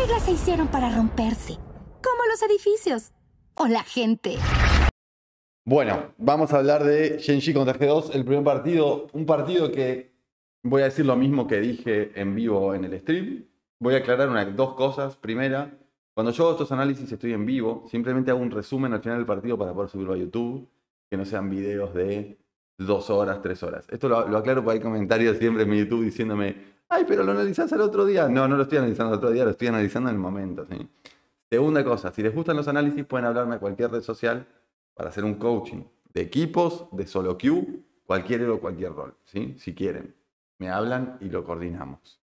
reglas se hicieron para romperse, como los edificios o la gente. Bueno, vamos a hablar de Genji contra G2, el primer partido, un partido que voy a decir lo mismo que dije en vivo en el stream. Voy a aclarar dos cosas. Primera, cuando yo hago estos análisis estoy en vivo, simplemente hago un resumen al final del partido para poder subirlo a YouTube, que no sean videos de dos horas, tres horas. Esto lo, lo aclaro porque hay comentarios siempre en mi YouTube diciéndome, ay, pero lo analizás el otro día. No, no lo estoy analizando el otro día, lo estoy analizando en el momento. Segunda cosa, si les gustan los análisis, pueden hablarme a cualquier red social para hacer un coaching de equipos, de solo queue, cualquier o cualquier rol, ¿sí? si quieren. Me hablan y lo coordinamos.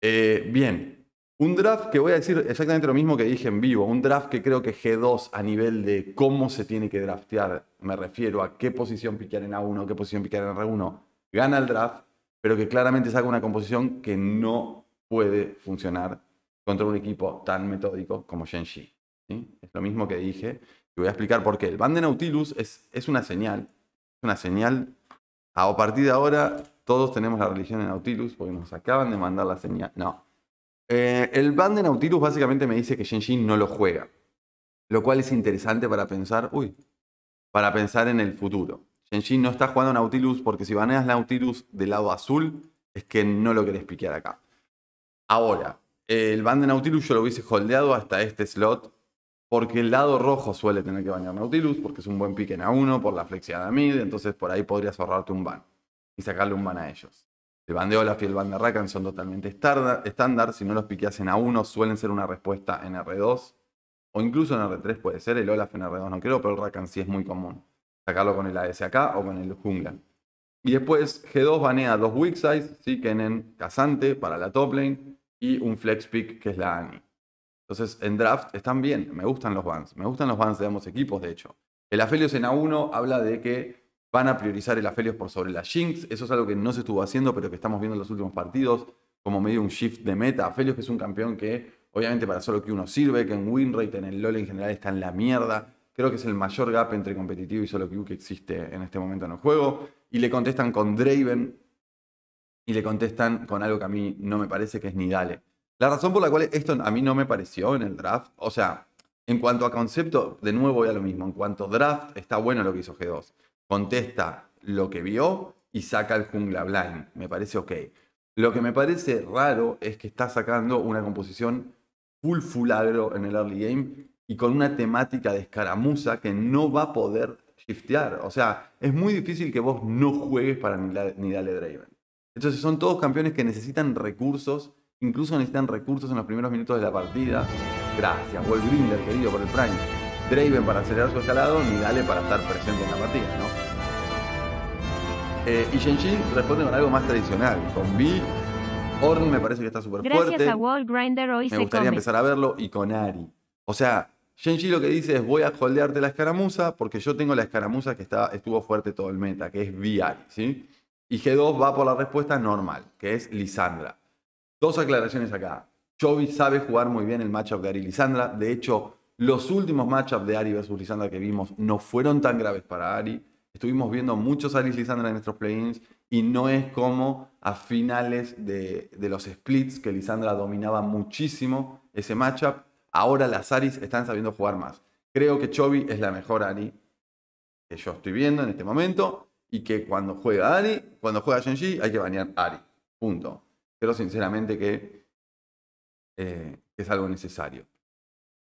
Eh, bien, un draft que voy a decir exactamente lo mismo que dije en vivo, un draft que creo que G2 a nivel de cómo se tiene que draftear, me refiero a qué posición piquear en A1, qué posición piquear en R1, gana el draft pero que claramente saca una composición que no puede funcionar contra un equipo tan metódico como Shenji. Es lo mismo que dije, y voy a explicar por qué. El Band de Nautilus es, una señal, es una señal, a partir de ahora todos tenemos la religión en Nautilus, porque nos acaban de mandar la señal, no. Eh, el band de Nautilus básicamente me dice que Shenji no lo juega, lo cual es interesante para pensar, uy, para pensar en el futuro. Genshin no está jugando Nautilus porque si baneas Nautilus del lado azul, es que no lo querés piquear acá. Ahora, el ban de Nautilus yo lo hubiese holdeado hasta este slot porque el lado rojo suele tener que banear Nautilus porque es un buen pique en A1 por la de mid, entonces por ahí podrías ahorrarte un ban y sacarle un ban a ellos. El ban de Olaf y el ban de Rakan son totalmente estándar, si no los piqueas en A1 suelen ser una respuesta en R2 o incluso en R3 puede ser, el Olaf en R2 no creo, pero el Rakan sí es muy común sacarlo con el ASK o con el jungla. Y después G2 banea dos weak sides, ¿sí? Kenen Casante para la top lane y un flex pick que es la Annie. Entonces en draft están bien, me gustan los bans, me gustan los bans de ambos equipos de hecho. El Afelios en A1 habla de que van a priorizar el Afelios por sobre la Jinx, eso es algo que no se estuvo haciendo pero que estamos viendo en los últimos partidos como medio un shift de meta. Aphelios que es un campeón que obviamente para solo que uno sirve, que en winrate, en el LoL en general está en la mierda Creo que es el mayor gap entre competitivo y solo queue que existe en este momento en el juego. Y le contestan con Draven y le contestan con algo que a mí no me parece que es Nidale. La razón por la cual esto a mí no me pareció en el draft, o sea, en cuanto a concepto, de nuevo voy a lo mismo. En cuanto a draft, está bueno lo que hizo G2. Contesta lo que vio y saca el jungla blind. Me parece ok. Lo que me parece raro es que está sacando una composición full fulagro en el early game y con una temática de escaramuza que no va a poder shiftear. O sea, es muy difícil que vos no juegues para Dale Draven. Entonces son todos campeones que necesitan recursos, incluso necesitan recursos en los primeros minutos de la partida. Gracias, Wolf Grinder, querido, por el Prime. Draven para acelerar su escalado, Dale para estar presente en la partida, ¿no? Eh, y Shenzhen responde con algo más tradicional, con B. Orn me parece que está súper fuerte. Gracias a Wall Grinder hoy me gustaría empezar a verlo y con Ari. O sea, Genji lo que dice es voy a holdearte la escaramuza porque yo tengo la escaramuza que está, estuvo fuerte todo el meta, que es VI, ¿sí? Y G2 va por la respuesta normal, que es Lisandra. Dos aclaraciones acá. Chovy sabe jugar muy bien el matchup de Ari y Lisandra. De hecho, los últimos matchups de Ari versus Lisandra que vimos no fueron tan graves para Ari. Estuvimos viendo muchos Ari y Lisandra en nuestros play-ins y no es como a finales de, de los splits que Lisandra dominaba muchísimo ese matchup Ahora las Aries están sabiendo jugar más. Creo que Chovy es la mejor Ari que yo estoy viendo en este momento. Y que cuando juega Ari, cuando juega Shenji, hay que banear Ari. Punto. Creo sinceramente que eh, es algo necesario.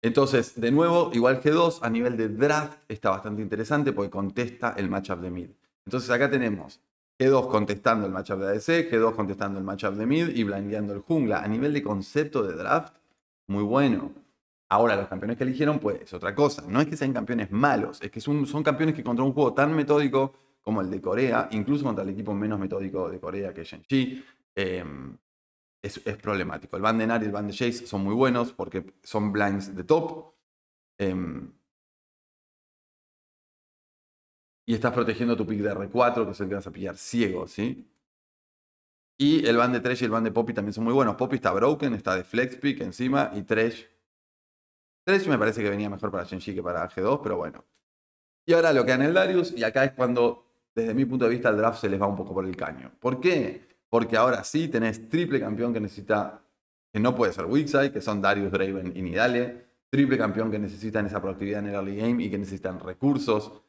Entonces, de nuevo, igual g 2, a nivel de draft está bastante interesante porque contesta el matchup de mid. Entonces acá tenemos G2 contestando el matchup de ADC, G2 contestando el matchup de mid y blindeando el jungla. A nivel de concepto de draft, muy bueno. Ahora, los campeones que eligieron, pues es otra cosa. No es que sean campeones malos, es que son, campeones que contra un juego tan metódico como el de Corea, incluso contra el equipo menos metódico de Corea que es em, es, problemático. El Van de Nari y el Van de Jace son muy buenos porque son blinds de top. Em, y estás protegiendo tu pick de R4, que es el que vas a pillar ciego, ¿sí? Y el Van de Tresh y el Van de Poppy también son muy buenos. Poppy está broken, está de flex pick encima y Tresh 3 me parece que venía mejor para Shenji que para G2, pero bueno. Y ahora lo que en el Darius, y acá es cuando, desde mi punto de vista, el draft se les va un poco por el caño. ¿Por qué? Porque ahora sí tenés triple campeón que necesita, que no puede ser Wixai, que son Darius, Draven y Nidale. Triple campeón que necesitan esa productividad en el early game y que necesitan recursos.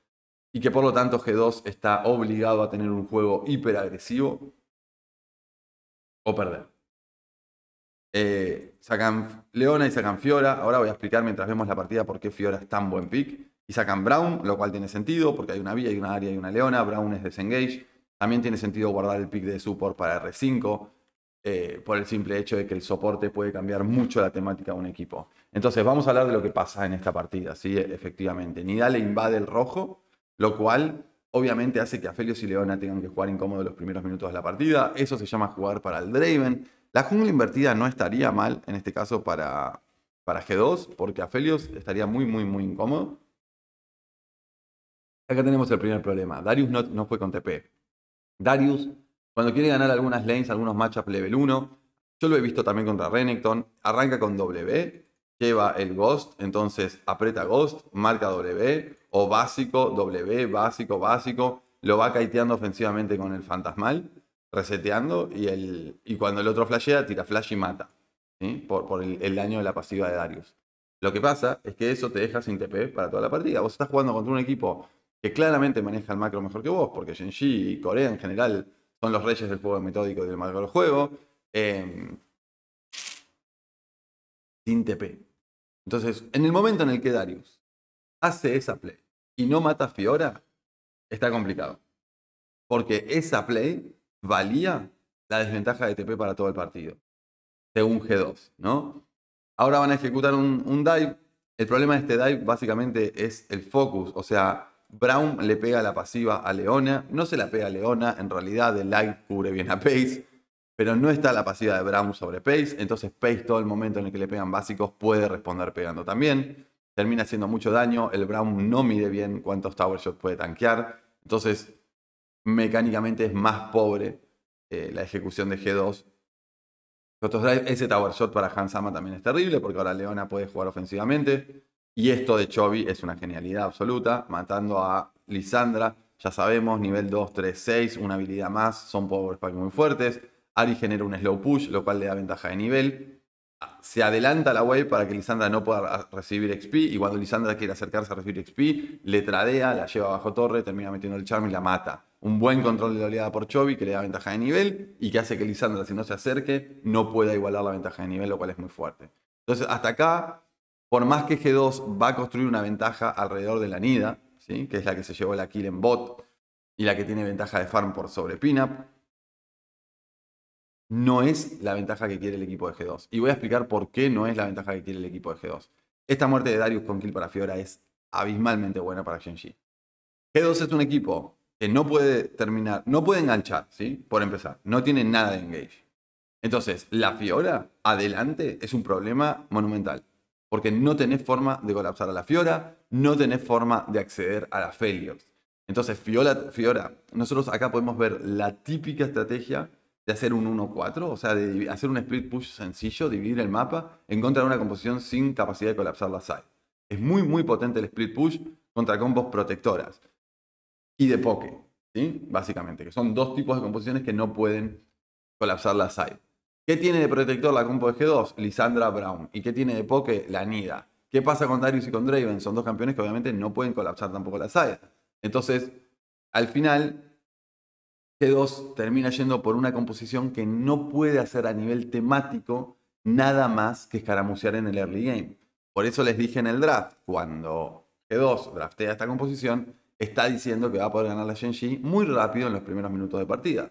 Y que por lo tanto G2 está obligado a tener un juego hiperagresivo o perder. Eh, sacan Leona y sacan Fiora. Ahora voy a explicar mientras vemos la partida por qué Fiora es tan buen pick. Y sacan Brown, lo cual tiene sentido porque hay una vía, hay una área y una Leona. Brown es desengage. También tiene sentido guardar el pick de support para R5 eh, por el simple hecho de que el soporte puede cambiar mucho la temática de un equipo. Entonces vamos a hablar de lo que pasa en esta partida, sí, e, efectivamente. Nidale invade el rojo, lo cual obviamente hace que Aphelios y Leona tengan que jugar incómodo los primeros minutos de la partida. Eso se llama jugar para el Draven. La jungla invertida no estaría mal en este caso para, para G2, porque Aphelios estaría muy, muy, muy incómodo. Acá tenemos el primer problema. Darius no, fue con TP. Darius, cuando quiere ganar algunas lanes, algunos matchups level 1, yo lo he visto también contra Renekton, arranca con W, lleva el Ghost, entonces aprieta Ghost, marca W, o básico, W, básico, básico, lo va caiteando ofensivamente con el Fantasmal reseteando y, el, y cuando el otro flashea, tira flash y mata. Por, el, daño de la pasiva de Darius. Lo que pasa es que eso te deja sin TP para toda la partida. Vos estás jugando contra un equipo que claramente maneja el macro mejor que vos, porque Genji y Corea en general son los reyes del juego metódico y del macro del juego. Em, sin TP. Entonces, en el momento en el que Darius hace esa play y no mata a Fiora, está complicado. Porque esa play valía la desventaja de TP para todo el partido, según G2, ¿no? Ahora van a ejecutar un, dive. El problema de este dive básicamente es el focus, o sea, Brown le pega la pasiva a Leona, no se la pega a Leona, en realidad el light cubre bien a Pace, pero no está la pasiva de Brown sobre Pace, entonces Pace todo el momento en el que le pegan básicos puede responder pegando también, termina haciendo mucho daño, el Brown no mide bien cuántos tower puede tanquear, entonces mecánicamente es más pobre eh, la ejecución de G2. ese tower shot para Hansama también es terrible porque ahora Leona puede jugar ofensivamente. Y esto de Chovy es una genialidad absoluta, matando a Lisandra. Ya sabemos, nivel 2, 3, 6, una habilidad más, son power pack muy fuertes. Ari genera un slow push, lo cual le da ventaja de nivel. Ah, se adelanta la wave para que Lisandra no pueda recibir XP. Y cuando Lisandra quiere acercarse a recibir XP, le tradea, la lleva bajo torre, termina metiendo el charm y la mata un buen control de la oleada por Chovy que le da ventaja de nivel y que hace que Lisandra, si no se acerque, no pueda igualar la ventaja de nivel, lo cual es muy fuerte. Entonces, hasta acá, por más que G2 va a construir una ventaja alrededor de la Nida, ¿sí? que es la que se llevó la kill en bot y la que tiene ventaja de farm por sobre pinup, no es la ventaja que quiere el equipo de G2. Y voy a explicar por qué no es la ventaja que quiere el equipo de G2. Esta muerte de Darius con kill para Fiora es abismalmente buena para Genji. G2 es un equipo que no puede terminar, no puede enganchar, ¿sí? Por empezar, no tiene nada de engage. Entonces, la Fiora adelante es un problema monumental, porque no tenés forma de colapsar a la Fiora, no tenés forma de acceder a la failures. Entonces, Fiora, Fiora, nosotros acá podemos ver la típica estrategia de hacer un 1-4, o sea, de hacer un split push sencillo, dividir el mapa, en contra de una composición sin capacidad de colapsar la side. Es muy, muy potente el split push contra combos protectoras y de poke, ¿sí? básicamente, que son dos tipos de composiciones que no pueden colapsar la side. ¿Qué tiene de protector la compo de G2? Lisandra Brown. ¿Y qué tiene de poke? La Nida. ¿Qué pasa con Darius y con Draven? Son dos campeones que obviamente no pueden colapsar tampoco la side. Entonces, al final, G2 termina yendo por una composición que no puede hacer a nivel temático nada más que escaramucear en el early game. Por eso les dije en el draft, cuando G2 draftea esta composición, está diciendo que va a poder ganar la Shenji muy rápido en los primeros minutos de partida.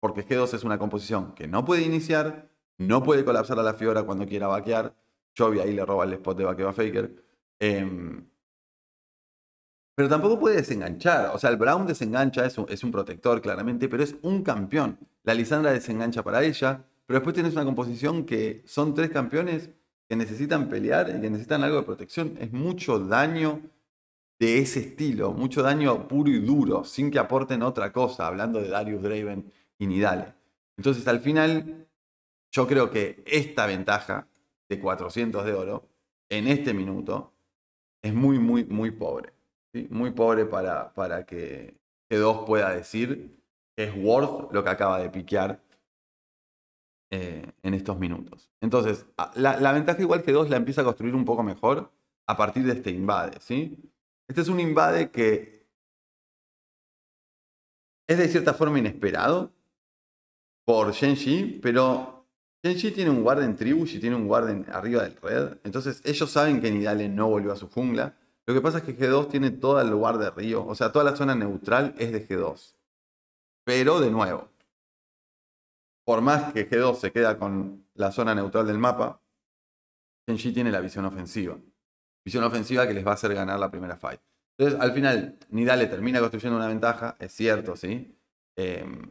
Porque G2 es una composición que no puede iniciar, no puede colapsar a la Fiora cuando quiera vaquear. Chovy ahí le roba el spot de vaqueo a Faker. Em, pero tampoco puede desenganchar. O sea, el Brown desengancha, es un, es un protector claramente, pero es un campeón. La Lisandra desengancha para ella. Pero después tienes una composición que son tres campeones que necesitan pelear y que necesitan algo de protección. Es mucho daño de ese estilo, mucho daño puro y duro, sin que aporten otra cosa, hablando de Darius Draven y Nidale. Entonces al final, yo creo que esta ventaja de 400 de oro, en este minuto, es muy, muy, muy pobre. Muy pobre para, para que, que dos pueda decir que es worth lo que acaba de piquear eh, en estos minutos. Entonces, la, la ventaja igual que dos la empieza a construir un poco mejor a partir de este invade, ¿sí? Este es un invade que es de cierta forma inesperado por Shenji, pero Shenji tiene un guard en tribu y tiene un en arriba del red. Entonces ellos saben que Nidale no volvió a su jungla. Lo que pasa es que G2 tiene todo el lugar de río, o sea, toda la zona neutral es de G2. Pero de nuevo, por más que G2 se queda con la zona neutral del mapa, Shenji tiene la visión ofensiva visión ofensiva que les va a hacer ganar la primera fight. Entonces, al final, Nidale termina construyendo una ventaja, es cierto, ¿sí? Em,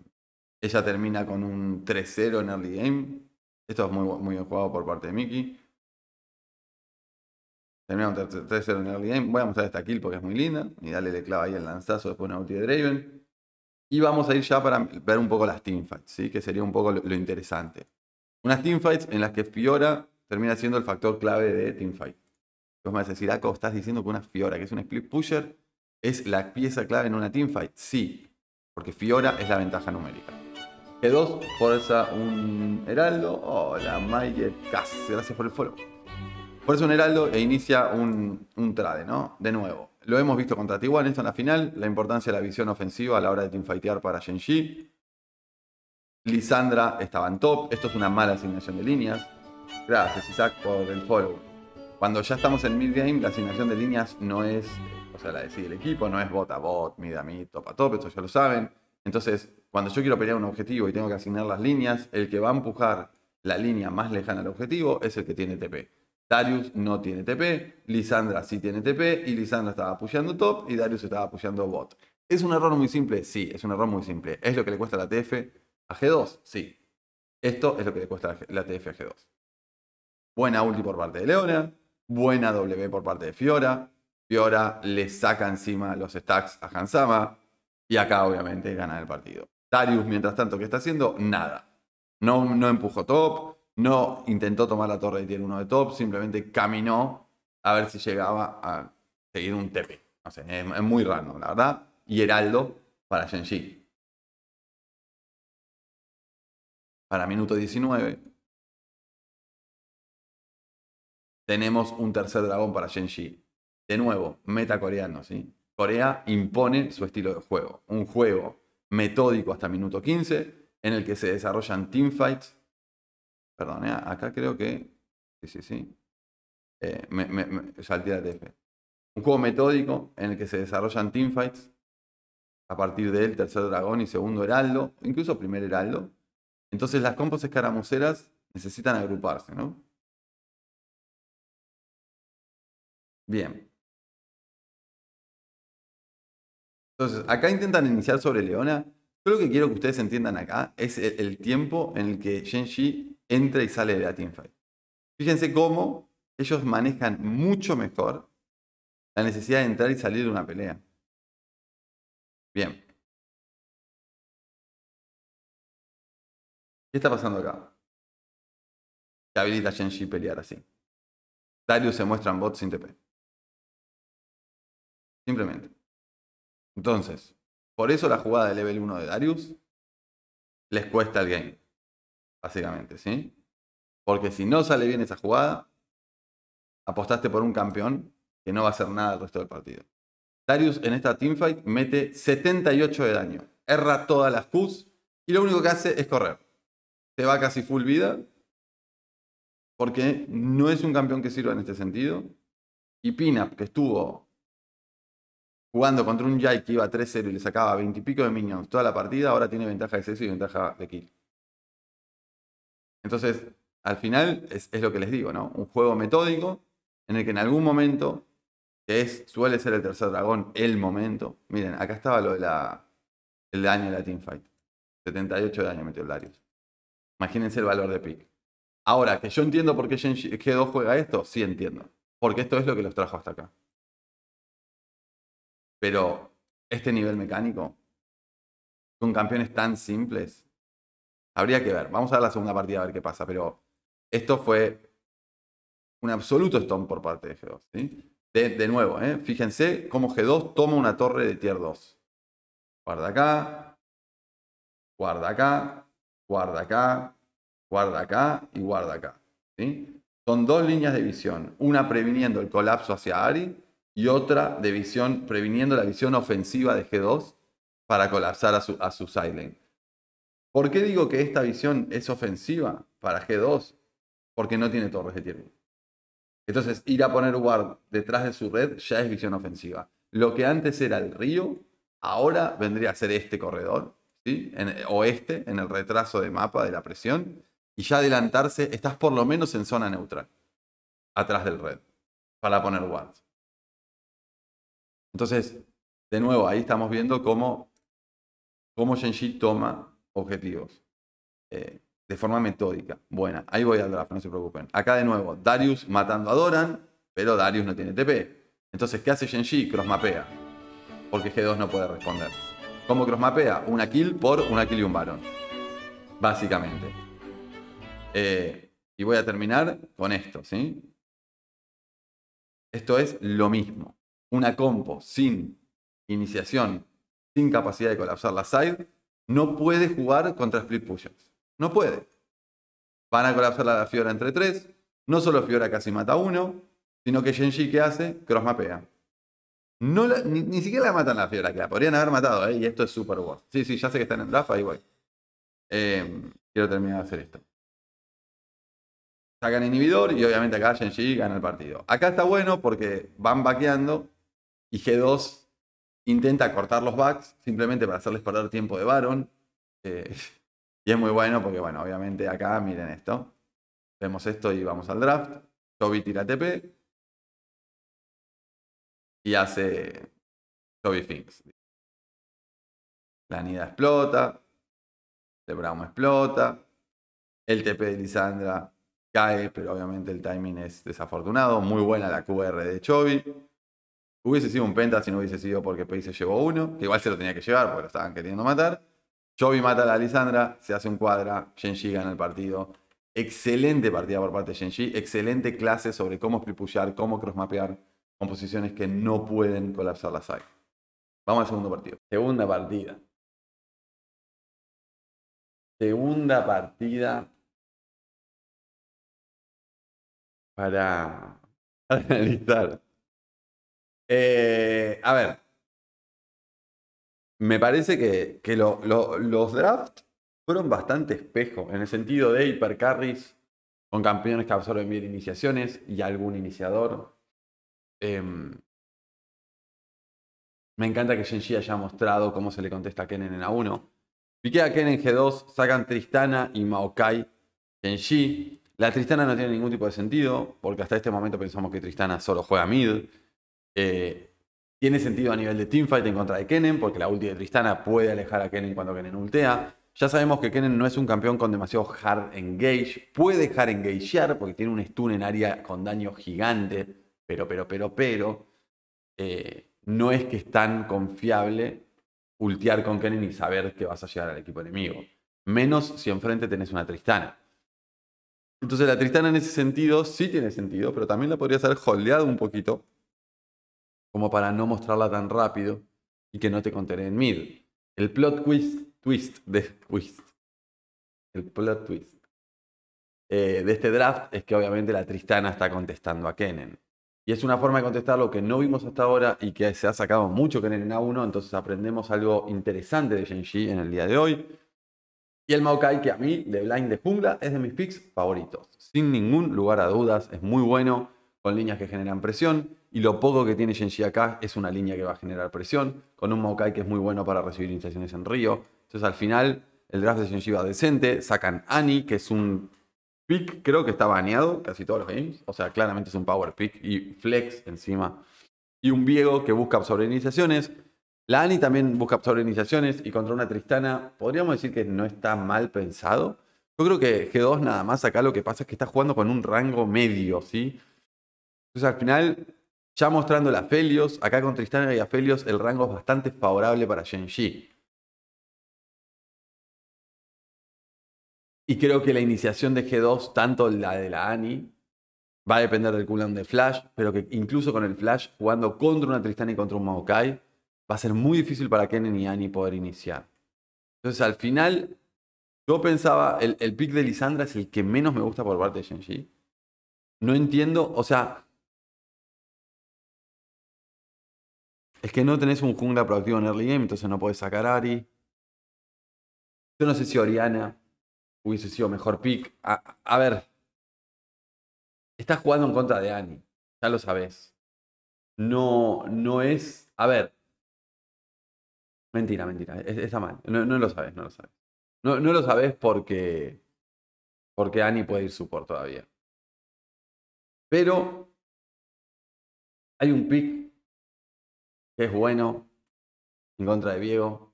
ella termina con un 3-0 en early game. Esto es muy, muy bien jugado por parte de Miki. Termina con 3-0 en early game. Voy a mostrar esta kill porque es muy linda. Nidale le clava ahí el lanzazo después una ulti de Draven. Y vamos a ir ya para ver un poco las teamfights, ¿sí? Que sería un poco lo, interesante. Unas teamfights en las que Fiora termina siendo el factor clave de teamfight vos me vas a decir, estás diciendo que una Fiora, que es un split pusher, es la pieza clave en una teamfight. Sí, porque Fiora es la ventaja numérica. e 2 fuerza un heraldo. Hola, Mayer. Cass, gracias por el follow. Fuerza un heraldo e inicia un, trade, ¿no? De nuevo. Lo hemos visto contra Tiguan, esto en la final, la importancia de la visión ofensiva a la hora de teamfightear para Genji. Lisandra estaba en top, esto es una mala asignación de líneas. Gracias Isaac por el follow. Cuando ya estamos en mid-game, la asignación de líneas no es, o sea, la decide el equipo, no es bot a bot, mid a mid, top a top, eso ya lo saben. Entonces, cuando yo quiero pelear un objetivo y tengo que asignar las líneas, el que va a empujar la línea más lejana al objetivo es el que tiene TP. Darius no tiene TP, Lisandra sí tiene TP y Lisandra estaba apoyando top y Darius estaba apoyando bot. ¿Es un error muy simple? Sí, es un error muy simple. ¿Es lo que le cuesta la TF a G2? Sí. Esto es lo que le cuesta la TF a G2. Buena ulti por parte de Leona buena W por parte de Fiora. Fiora le saca encima los stacks a Hansama. Y acá, obviamente, gana el partido. Darius, mientras tanto, ¿qué está haciendo? Nada. No, no empujó top, no intentó tomar la torre de tier uno de top, simplemente caminó a ver si llegaba a seguir un TP. es, muy random, la verdad. Y Heraldo para Shenji. Para minuto 19, tenemos un tercer dragón para Shenji. De nuevo, metacoreano, ¿sí? Corea impone su estilo de juego. Un juego metódico hasta minuto 15, en el que se desarrollan teamfights. Perdón, ¿eh? acá creo que. Sí, sí, sí. Eh, me, me, salté la TF. Un juego metódico en el que se desarrollan teamfights. A partir de él, tercer dragón y segundo heraldo, incluso primer heraldo. Entonces las compos escaramuceras necesitan agruparse, ¿no? Bien. Entonces, acá intentan iniciar sobre Leona. Yo lo que quiero que ustedes entiendan acá es el, tiempo en el que Genji entra y sale de la teamfight. Fíjense cómo ellos manejan mucho mejor la necesidad de entrar y salir de una pelea. Bien. ¿Qué está pasando acá? Se habilita a Genji pelear así. Darius se muestra en bot sin TP. Simplemente. Entonces, por eso la jugada de level 1 de Darius les cuesta el game. Básicamente, ¿sí? Porque si no sale bien esa jugada, apostaste por un campeón que no va a hacer nada el resto del partido. Darius en esta teamfight mete 78 de daño. Erra todas las Qs y lo único que hace es correr. Se va casi full vida. Porque no es un campeón que sirva en este sentido. Y Pinup, que estuvo jugando contra un Jai que iba 3-0 y le sacaba 20 y pico de minions toda la partida, ahora tiene ventaja de exceso y ventaja de kill. Entonces, al final es, lo que les digo, ¿no? Un juego metódico en el que en algún momento, que es, suele ser el tercer dragón, el momento. Miren, acá estaba lo de el daño de la teamfight. 78 de daño metió Darius. Imagínense el valor de pick. Ahora, que yo entiendo por qué G2 juega esto, sí entiendo. Porque esto es lo que los trajo hasta acá. Pero este nivel mecánico, con campeones tan simples, habría que ver. Vamos a ver la segunda partida a ver qué pasa, pero esto fue un absoluto stomp por parte de G2. De, nuevo, ¿eh? fíjense cómo G2 toma una torre de tier 2. Guarda acá, guarda acá, guarda acá, guarda acá y guarda acá. Son dos líneas de visión, una previniendo el colapso hacia Ari y otra de visión, previniendo la visión ofensiva de G2 para colapsar a su, a ¿Por qué digo que esta visión es ofensiva para G2? Porque no tiene torres de tierra. Entonces, ir a poner guard detrás de su red ya es visión ofensiva. Lo que antes era el río, ahora vendría a ser este corredor, ¿sí? en, oeste, en el retraso de mapa de la presión, y ya adelantarse, estás por lo menos en zona neutral, atrás del red, para poner guard. Entonces, de nuevo, ahí estamos viendo cómo, cómo Genji toma objetivos eh, de forma metódica. Bueno, ahí voy al draft, no se preocupen. Acá de nuevo, Darius matando a Doran, pero Darius no tiene TP. Entonces, ¿qué hace Genji? Crossmapea. Porque G2 no puede responder. ¿Cómo crossmapea? Una kill por una kill y un varón. Básicamente. Eh, y voy a terminar con esto, ¿sí? Esto es lo mismo una compo sin iniciación, sin capacidad de colapsar la side, no puede jugar contra split pushers No puede. Van a colapsar la Fiora entre tres. No solo Fiora casi mata uno, sino que Genji, ¿qué hace? Crossmapea. No ni, siquiera la matan la Fiora, que la podrían haber matado, ¿eh? y esto es super bueno. Sí, sí, ya sé que están en draft, ahí voy. Em, quiero terminar de hacer esto. Sacan inhibidor y obviamente acá Genji gana el partido. Acá está bueno porque van vaqueando y G2 intenta cortar los backs simplemente para hacerles perder tiempo de Baron. y es muy bueno porque, bueno, obviamente acá miren esto. Vemos esto y vamos al draft. Toby tira TP. Y hace Toby Finks. La Nida explota. De Brown explota. El TP de Lisandra cae, pero obviamente el timing es desafortunado. Muy buena la QR de Chovy. Hubiese sido un penta si no hubiese sido porque Pei se llevó uno, que igual se lo tenía que llevar porque lo estaban queriendo matar. vi mata a la se hace un cuadra, Genji gana el partido. Excelente partida por parte de Genji, excelente clase sobre cómo splipullar, cómo crossmapear, composiciones que no pueden colapsar la side. Vamos al segundo partido. Segunda partida. Segunda partida para analizar. Eh, a ver. Me parece que, los drafts fueron bastante espejo, en el sentido de hipercarries con campeones que absorben bien iniciaciones y algún iniciador. Em, me encanta que Genji haya mostrado cómo se le contesta a Kennen en A1. ken Kennen G2, sacan Tristana y Maokai Genji. La Tristana no tiene ningún tipo de sentido, porque hasta este momento pensamos que Tristana solo juega mid. Eh, tiene sentido a nivel de teamfight en contra de Kennen, porque la ulti de Tristana puede alejar a Kennen cuando Kennen ultea. Ya sabemos que Kennen no es un campeón con demasiado hard engage. Puede hard engagear porque tiene un stun en área con daño gigante. Pero, pero, pero, pero. Eh, no es que es tan confiable ultear con Kennen y saber que vas a llegar al equipo enemigo. Menos si enfrente tenés una Tristana. Entonces la Tristana en ese sentido sí tiene sentido, pero también la podría ser holdeado un poquito como para no mostrarla tan rápido y que no te en mil. El plot twist, twist de twist. El plot twist. Eh, de este draft es que obviamente la Tristana está contestando a Kennen. Y es una forma de contestar lo que no vimos hasta ahora y que se ha sacado mucho Kennen en A1, entonces aprendemos algo interesante de Genji en el día de hoy. Y el Maokai que a mí, de Blind de Jungla, es de mis picks favoritos. Sin ningún lugar a dudas, es muy bueno, con líneas que generan presión y lo poco que tiene Genji acá es una línea que va a generar presión, con un Maokai que es muy bueno para recibir iniciaciones en río. Entonces al final el draft de Genji va decente, sacan Ani, que es un pick, creo que está baneado casi todos los games, o sea, claramente es un power pick y flex encima. Y un Viego que busca absorber iniciaciones. La Ani también busca absorber iniciaciones y contra una Tristana podríamos decir que no está mal pensado. Yo creo que G2 nada más acá lo que pasa es que está jugando con un rango medio, ¿sí? Entonces al final ya mostrando la Felios, acá con Tristana y Aphelios el rango es bastante favorable para Shenji. Y creo que la iniciación de G2, tanto la de la Ani, va a depender del cooldown de Flash, pero que incluso con el Flash, jugando contra una Tristana y contra un Maokai, va a ser muy difícil para Kennen y Ani poder iniciar. Entonces al final, yo pensaba, el, el pick de Lisandra es el que menos me gusta por parte de Shenji. No entiendo, o sea, Es que no tenés un jungla proactivo en early game, entonces no podés sacar a Ari. Yo no sé si Oriana hubiese sido mejor pick. A, ver. Estás jugando en contra de Annie. Ya lo sabes. No, no es. A ver. Mentira, mentira. está mal. No, lo sabes, no lo sabes. No, lo sabes porque. Porque Annie puede ir support todavía. Pero. Hay un pick que es bueno en contra de Diego,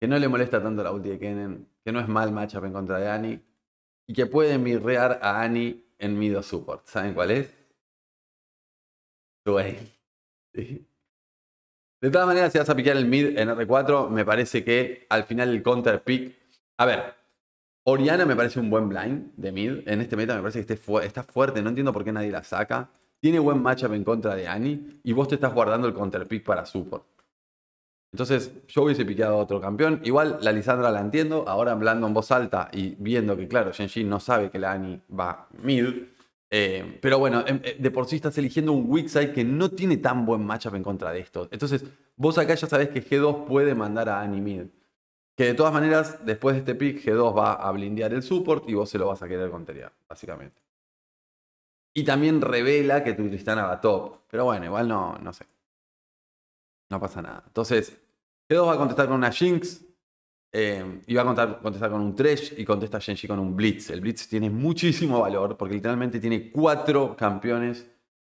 que no le molesta tanto la ulti de Kennen, que no es mal matchup en contra de Annie, y que puede mirrear a Annie en mido support. ¿Saben cuál es? Dwayne. De todas maneras, si vas a piquear el mid en R4, me parece que al final el counter pick. A ver, Oriana me parece un buen blind de mid. En este meta me parece que está fuerte. No entiendo por qué nadie la saca tiene buen matchup en contra de Annie y vos te estás guardando el counterpick para support. Entonces, yo hubiese piqueado a otro campeón. Igual la Lisandra la entiendo. Ahora hablando en voz alta y viendo que, claro, Shenji no sabe que la Annie va mid. Eh, pero bueno, em, eh, de por sí estás eligiendo un weak side que no tiene tan buen matchup en contra de esto. Entonces, vos acá ya sabés que G2 puede mandar a Annie mid. Que de todas maneras, después de este pick, G2 va a blindear el support y vos se lo vas a querer teria, básicamente. Y también revela que tu Tristana va top. Pero bueno, igual no, no sé. No pasa nada. Entonces, G2 va a contestar con una Jinx. Em, y va a contestar con un Thresh y contesta Genji con un Blitz. El Blitz tiene muchísimo valor porque literalmente tiene cuatro campeones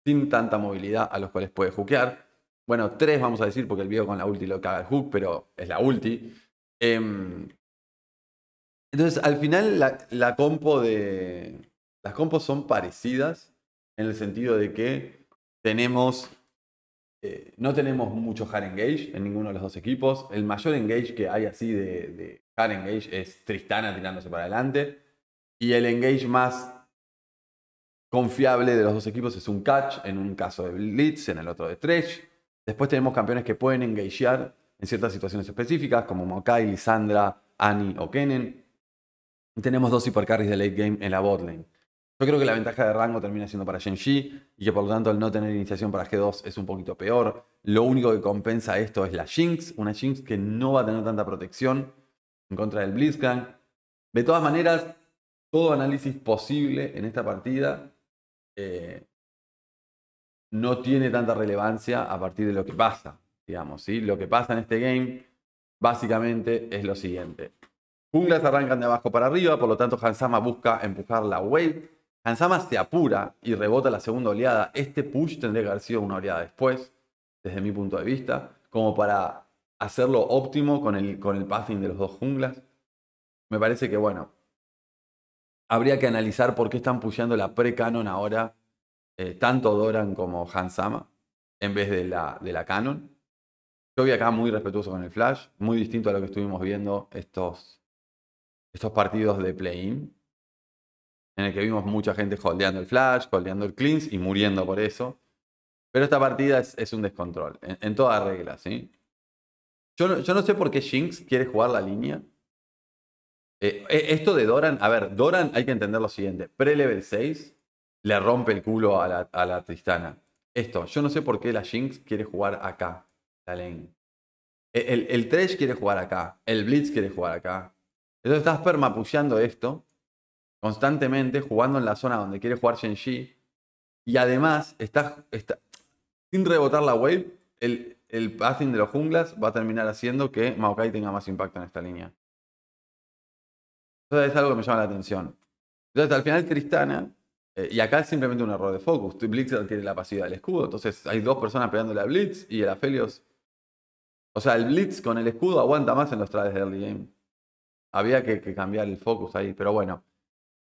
sin tanta movilidad a los cuales puede hookear. Bueno, tres vamos a decir porque el video con la ulti lo caga el hook, pero es la ulti. Em, entonces, al final, la compo de, las compos son parecidas en el sentido de que tenemos, eh, no tenemos mucho hard engage en ninguno de los dos equipos. El mayor engage que hay así de, hard engage es Tristana tirándose para adelante. Y el engage más confiable de los dos equipos es un catch, en un caso de blitz, en el otro de stretch. Después tenemos campeones que pueden engagear en ciertas situaciones específicas, como Mokai, Sandra, Annie o Kennen. tenemos dos hipercarries de late game en la botlane. Yo creo que la ventaja de rango termina siendo para Shenji y que por lo tanto el no tener iniciación para G2 es un poquito peor. Lo único que compensa esto es la Jinx, una Jinx que no va a tener tanta protección en contra del Blitzcrank. De todas maneras, todo análisis posible en esta partida eh, no tiene tanta relevancia a partir de lo que pasa, digamos, ¿sí? Lo que pasa en este game básicamente es lo siguiente. Junglas arrancan de abajo para arriba, por lo tanto Hansama busca empujar la wave Hansama se apura y rebota la segunda oleada. Este push tendría que haber sido una oleada después, desde mi punto de vista, como para hacerlo óptimo con el, con de los dos junglas. Me parece que, bueno, habría que analizar por qué están pusheando la pre-canon ahora, eh, tanto Doran como Hansama, en vez de la, de la canon. Yo vi acá muy respetuoso con el Flash, muy distinto a lo que estuvimos viendo estos, estos partidos de play-in, en el que vimos mucha gente holdeando el flash, holdeando el cleanse y muriendo por eso. Pero esta partida es, un descontrol, en, toda regla, ¿sí? Yo no, sé por qué Jinx quiere jugar la línea. Eh, eh, esto de Doran, a ver, Doran hay que entender lo siguiente, pre-level 6 le rompe el culo a la, Tristana. Esto, yo no sé por qué la Jinx quiere jugar acá, la lane. E, el, el, quiere jugar acá, el Blitz quiere jugar acá. Entonces estás permapuseando esto constantemente jugando en la zona donde quiere jugar Shenji. Y además, está, sin rebotar la wave, el, el passing de los junglas va a terminar haciendo que Maokai tenga más impacto en esta línea. Entonces es algo que me llama la atención. Entonces al final Tristana, eh, y acá es simplemente un error de focus, Blitz tiene la pasividad del escudo, entonces hay dos personas pegándole a Blitz y el Aphelios... O sea, el Blitz con el escudo aguanta más en los trades de early game. Había que cambiar el focus ahí, pero bueno.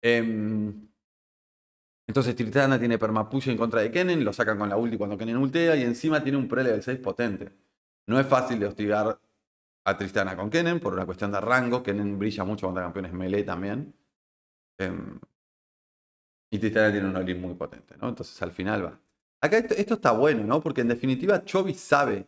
Em, entonces Tristana tiene permapuche en contra de Kennen, lo sacan con la ulti cuando Kennen ultea y encima tiene un pre-level 6 potente. No es fácil de hostigar a Tristana con Kennen por una cuestión de rango. Kennen brilla mucho contra campeones melee también. Em, y Tristana tiene un olin muy potente, ¿no? Entonces al final va. Acá esto, está bueno, ¿no? Porque en definitiva Chobi sabe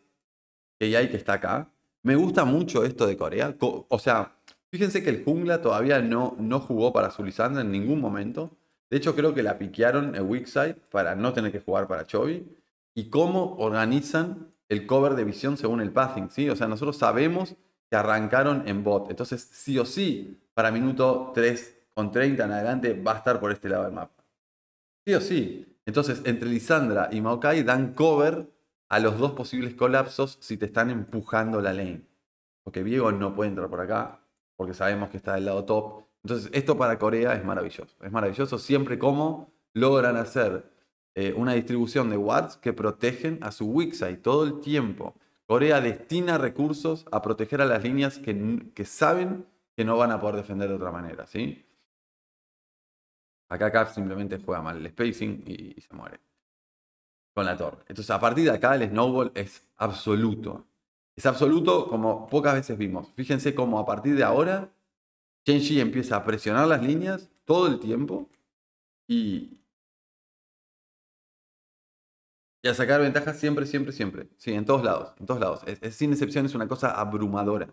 que hay que está acá. Me gusta mucho esto de Corea. O sea, Fíjense que el jungla todavía no, no jugó para su Lisandra en ningún momento. De hecho, creo que la piquearon en Weakside para no tener que jugar para Chovy. Y cómo organizan el cover de visión según el passing, ¿sí? O sea, nosotros sabemos que arrancaron en bot. Entonces, sí o sí, para minuto 3 con 30 en adelante va a estar por este lado del mapa. Sí o sí. Entonces, entre Lisandra y Maokai dan cover a los dos posibles colapsos si te están empujando la lane. Porque Diego no puede entrar por acá, porque sabemos que está del lado top. Entonces, esto para Corea es maravilloso. Es maravilloso siempre como logran hacer eh, una distribución de watts que protegen a su weak todo el tiempo. Corea destina recursos a proteger a las líneas que, saben que no van a poder defender de otra manera, ¿sí? Acá Cap simplemente juega mal el spacing y se muere con la torre. Entonces, a partir de acá, el snowball es absoluto. Es absoluto como pocas veces vimos. Fíjense cómo a partir de ahora ShenZhi empieza a presionar las líneas todo el tiempo y, a sacar ventajas siempre, siempre, siempre. Sí, en todos lados, en todos lados. Es, sin excepción, es una cosa abrumadora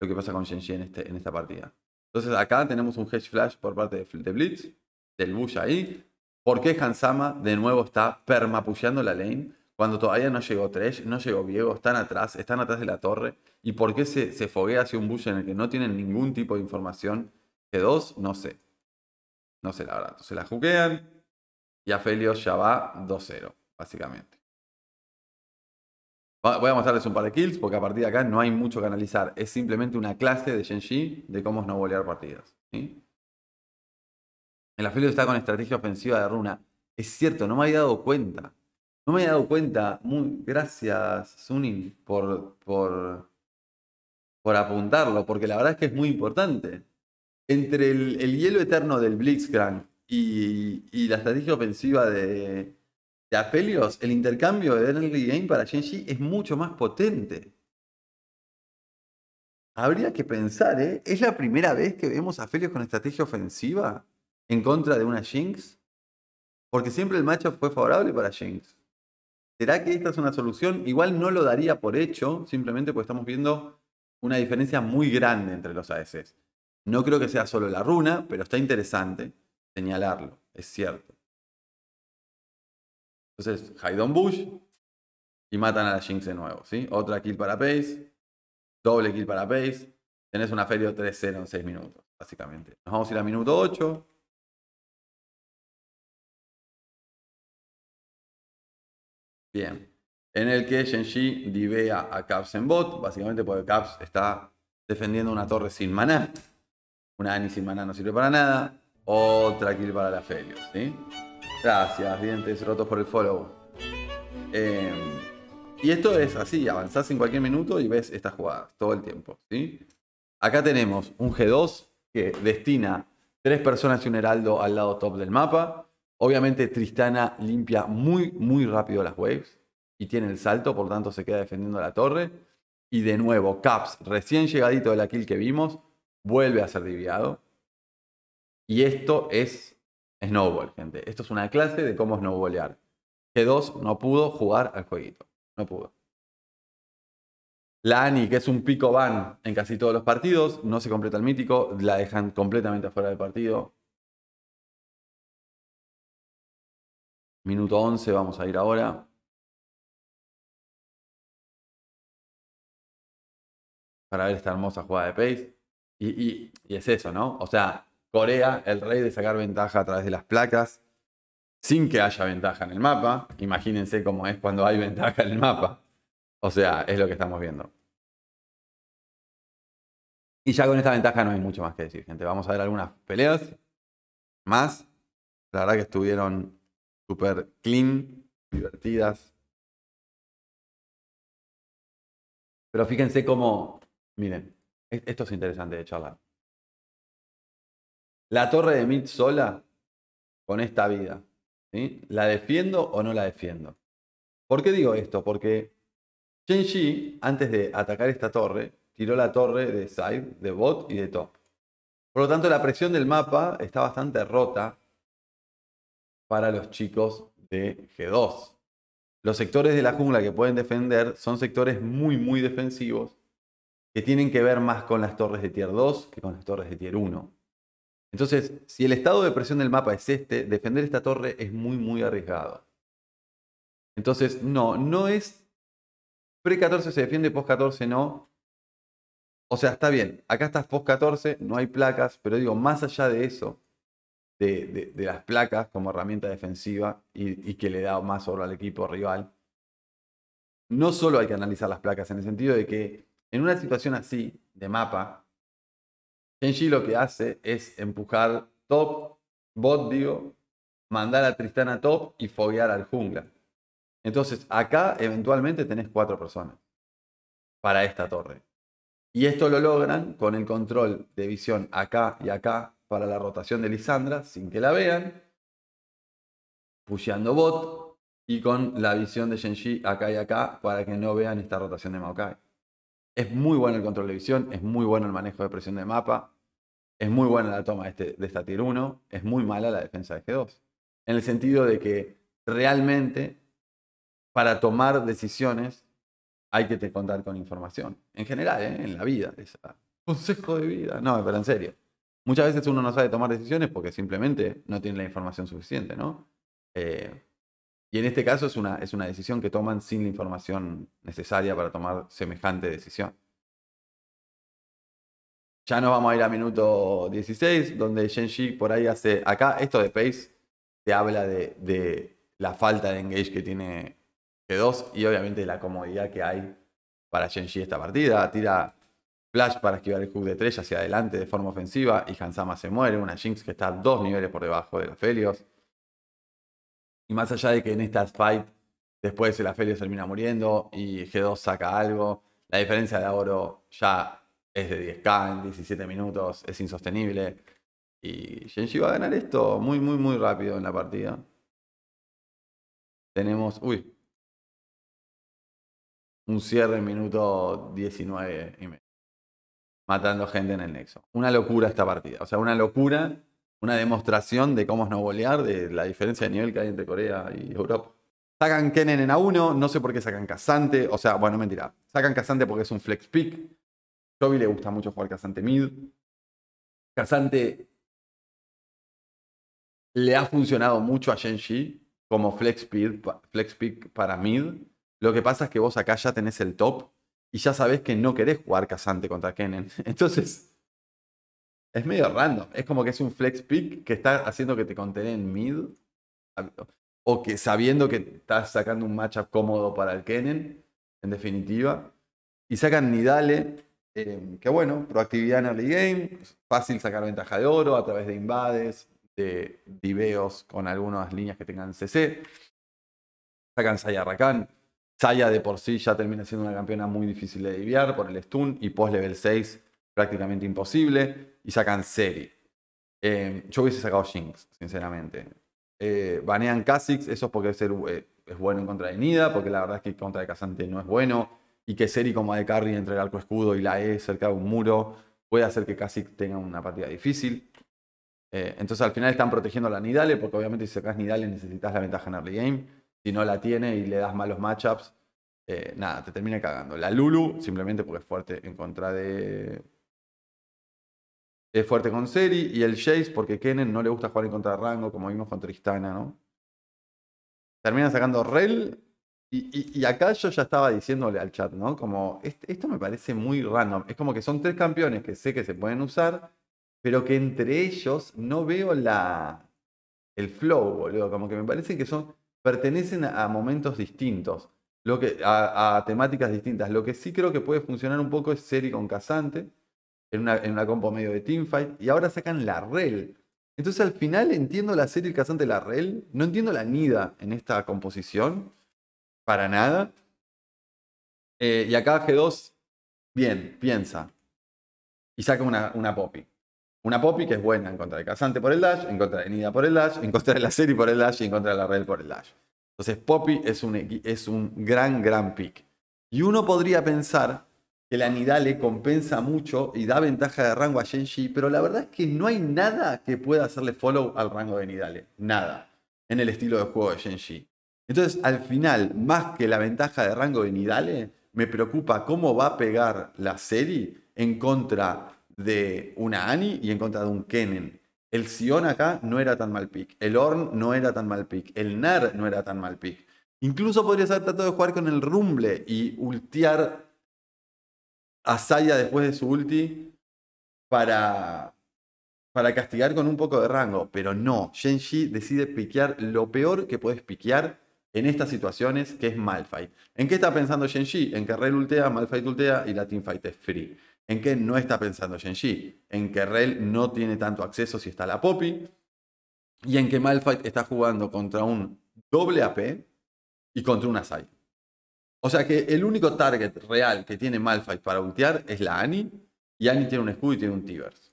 lo que pasa con Shenji este, en, esta partida. Entonces acá tenemos un hedge flash por parte de, Blitz, del Bush ahí. ¿Por qué Hansama de nuevo está permapullando la lane? cuando todavía no llegó Tresh, no llegó Viego. están atrás, están atrás de la torre. ¿Y por qué se, foguea hacia un bush en el que no tienen ningún tipo de información? Que dos, no sé. No sé, la verdad. Se la juquean y Afelio ya va 2-0, básicamente. Voy a mostrarles un par de kills porque a partir de acá no hay mucho que analizar. Es simplemente una clase de Genji de cómo es no bolear partidas. El Afelio está con estrategia ofensiva de runa. Es cierto, no me había dado cuenta. No me he dado cuenta. Muy, gracias, Sunin por, apuntarlo, porque la verdad es que es muy importante. Entre el, hielo eterno del Blitzcrank y, la estrategia ofensiva de, Aphelios, el intercambio de early game para Genji es mucho más potente. Habría que pensar, ¿eh? ¿Es la primera vez que vemos a con estrategia ofensiva en contra de una Jinx? Porque siempre el matchup fue favorable para Jinx. ¿Será que esta es una solución? Igual no lo daría por hecho, simplemente porque estamos viendo una diferencia muy grande entre los ADCs. E no creo que sea solo la runa, pero está interesante señalarlo, es cierto. Entonces, Haydon Bush y matan a la Jinx de nuevo, ¿sí? Otra kill para Pace, doble kill para Pace. Tenés una feria 3-0 en 6 minutos, básicamente. Nos vamos a ir a minuto 8. Bien. En el que Shenji divea a Caps en bot, básicamente porque Caps está defendiendo una torre sin maná. Una Ani sin maná no sirve para nada. Otra kill para la Felios, ¿sí? Gracias, dientes rotos por el follow. Eh, y esto es así, avanzás en cualquier minuto y ves estas jugadas todo el tiempo, ¿sí? Acá tenemos un G2 que destina tres personas y un heraldo al lado top del mapa. Obviamente Tristana limpia muy, muy rápido las waves y tiene el salto, por tanto se queda defendiendo la torre. Y de nuevo, Caps, recién llegadito de la kill que vimos, vuelve a ser diviado. Y esto es snowball, gente. Esto es una clase de cómo snowballear. G2 no pudo jugar al jueguito. No pudo. La Ani, que es un pico van en casi todos los partidos, no se completa el mítico, la dejan completamente afuera del partido. Minuto 11, vamos a ir ahora. Para ver esta hermosa jugada de Pace. Y, es eso, ¿no? O sea, Corea, el rey de sacar ventaja a través de las placas, sin que haya ventaja en el mapa. Imagínense cómo es cuando hay ventaja en el mapa. O sea, es lo que estamos viendo. Y ya con esta ventaja no hay mucho más que decir, gente. Vamos a ver algunas peleas más. La verdad que estuvieron súper clean, divertidas. Pero fíjense cómo, miren, e-, esto es interesante de charlar. La torre de Mit sola con esta vida, ¿la defiendo o no la defiendo? ¿Por qué digo esto? Porque Shen antes de atacar esta torre, tiró la torre de side, de bot y de top. Por lo tanto, la presión del mapa está bastante rota para los chicos de G2. Los sectores de la jungla que pueden defender son sectores muy, muy defensivos que tienen que ver más con las torres de tier 2 que con las torres de tier 1. Entonces, si el estado de presión del mapa es este, defender esta torre es muy, muy arriesgado. Entonces, no, no es pre-14 se defiende, post-14 no. O sea, está bien, acá estás post-14, no hay placas, pero digo, más allá de eso, de, las placas como herramienta defensiva y, que le da más oro al equipo rival. No solo hay que analizar las placas, en el sentido de que en una situación así de mapa, Genji lo que hace es empujar top, bot digo, mandar a Tristán a top y foguear al jungla. Entonces, acá eventualmente tenés cuatro personas para esta torre. Y esto lo logran con el control de visión acá y acá para la rotación de Lisandra sin que la vean. Pusheando bot y con la visión de Shenji acá y acá para que no vean esta rotación de Maokai. Es muy bueno el control de visión, es muy bueno el manejo de presión de mapa, es muy buena la toma este, de, esta tier 1, es muy mala la defensa de G2. En el sentido de que realmente para tomar decisiones hay que contar con información. En general, ¿eh? en la vida. Esa. Consejo de vida. No, pero en serio. Muchas veces uno no sabe tomar decisiones porque simplemente no tiene la información suficiente, ¿no? Eh, y en este caso es una, decisión que toman sin la información necesaria para tomar semejante decisión. Ya nos vamos a ir a minuto 16, donde Shen por ahí hace. Acá, esto de Pace te habla de, de la falta de engage que tiene G2 y obviamente la comodidad que hay para Shen esta partida. Tira Flash para esquivar el hook de Trey hacia adelante de forma ofensiva y Hansama se muere, una Jinx que está dos niveles por debajo de la Felios. Y más allá de que en esta fight después el Felios termina muriendo y G2 saca algo, la diferencia de oro ya es de 10k en 17 minutos, es insostenible. Y Genji va a ganar esto muy, muy, muy rápido en la partida. Tenemos, uy, un cierre en minuto 19 y medio matando gente en el nexo. Una locura esta partida. O sea, una locura, una demostración de cómo es no bolear, de la diferencia de nivel que hay entre Corea y Europa. Sacan Kennen en A1, no sé por qué sacan Casante. O sea, bueno, mentira. Sacan Casante porque es un flex pick. Toby le gusta mucho jugar Casante mid. Casante le ha funcionado mucho a Shenxi como flex flex pick para mid. Lo que pasa es que vos acá ya tenés el top y ya sabes que no querés jugar Casante contra Kennen. Entonces, es medio random. Es como que es un flex pick que está haciendo que te contenen mid. O que sabiendo que estás sacando un matchup cómodo para el Kennen, en definitiva. Y sacan Nidale, eh, que bueno, proactividad en early game, fácil sacar ventaja de oro a través de invades, de diveos con algunas líneas que tengan CC. Sacan Sayarrakan, Saya de por sí ya termina siendo una campeona muy difícil de deviar por el stun y post level 6 prácticamente imposible. Y sacan Seri. Em, yo hubiese sacado Jinx, sinceramente. Eh, banean Kha'Zix, eso es porque eh, es, bueno en contra de Nida, porque la verdad es que contra de Casante no es bueno. Y que Seri como de carry entre el arco escudo y la E cerca de un muro puede hacer que Kha'Zix tenga una partida difícil. Eh, entonces al final están protegiendo a la Nidale, porque obviamente si sacas Nidale necesitas la ventaja en early game si no la tiene y le das malos matchups, eh, nada, te termina cagando. La Lulu, simplemente porque es fuerte en contra de. Es fuerte con Seri. Y el Jace, porque Kennen no le gusta jugar en contra de rango, como vimos con Tristana, ¿no? Termina sacando Rel. Y, acá yo ya estaba diciéndole al chat, ¿no? Como, esto me parece muy random. Es como que son tres campeones que sé que se pueden usar, pero que entre ellos no veo la. El flow, boludo. Como que me parece que son pertenecen a momentos distintos, lo que, a, temáticas distintas. Lo que sí creo que puede funcionar un poco es serie con Casante, en una, en compo medio de teamfight, y ahora sacan la rel. Entonces al final entiendo la el Casante, la rel, no entiendo la nida en esta composición, para nada. Eh, y acá G2, bien, piensa. Y saca una, una poppy. Una Poppy que es buena en contra de Casante por el dash, en contra de Nida por el dash, en contra de la serie por el dash y en contra de la Red por el dash. Entonces Poppy es un, es un gran, gran pick. Y uno podría pensar que la Nidale compensa mucho y da ventaja de rango a Shenji, pero la verdad es que no hay nada que pueda hacerle follow al rango de Nidale. Nada. En el estilo de juego de Shenji. Entonces, al final, más que la ventaja de rango de Nidale, me preocupa cómo va a pegar la serie en contra de una Annie y en contra de un Kennen. El Sion acá no era tan mal pick. El Orn no era tan mal pick. El Nar no era tan mal pick. Incluso podrías haber tratado de jugar con el Rumble y ultear a Saya después de su ulti para, para castigar con un poco de rango. Pero no, Shenji decide piquear lo peor que puedes piquear en estas situaciones, que es Malphite. ¿En qué está pensando Shenji? En que Rell ultea, Malphite ultea y la fight es free en qué no está pensando Genji, en que Rel no tiene tanto acceso si está la Poppy, y en que Malphite está jugando contra un doble AP y contra un Asai. O sea que el único target real que tiene Malphite para ultear es la Annie, y Annie tiene un escudo y tiene un Tibers.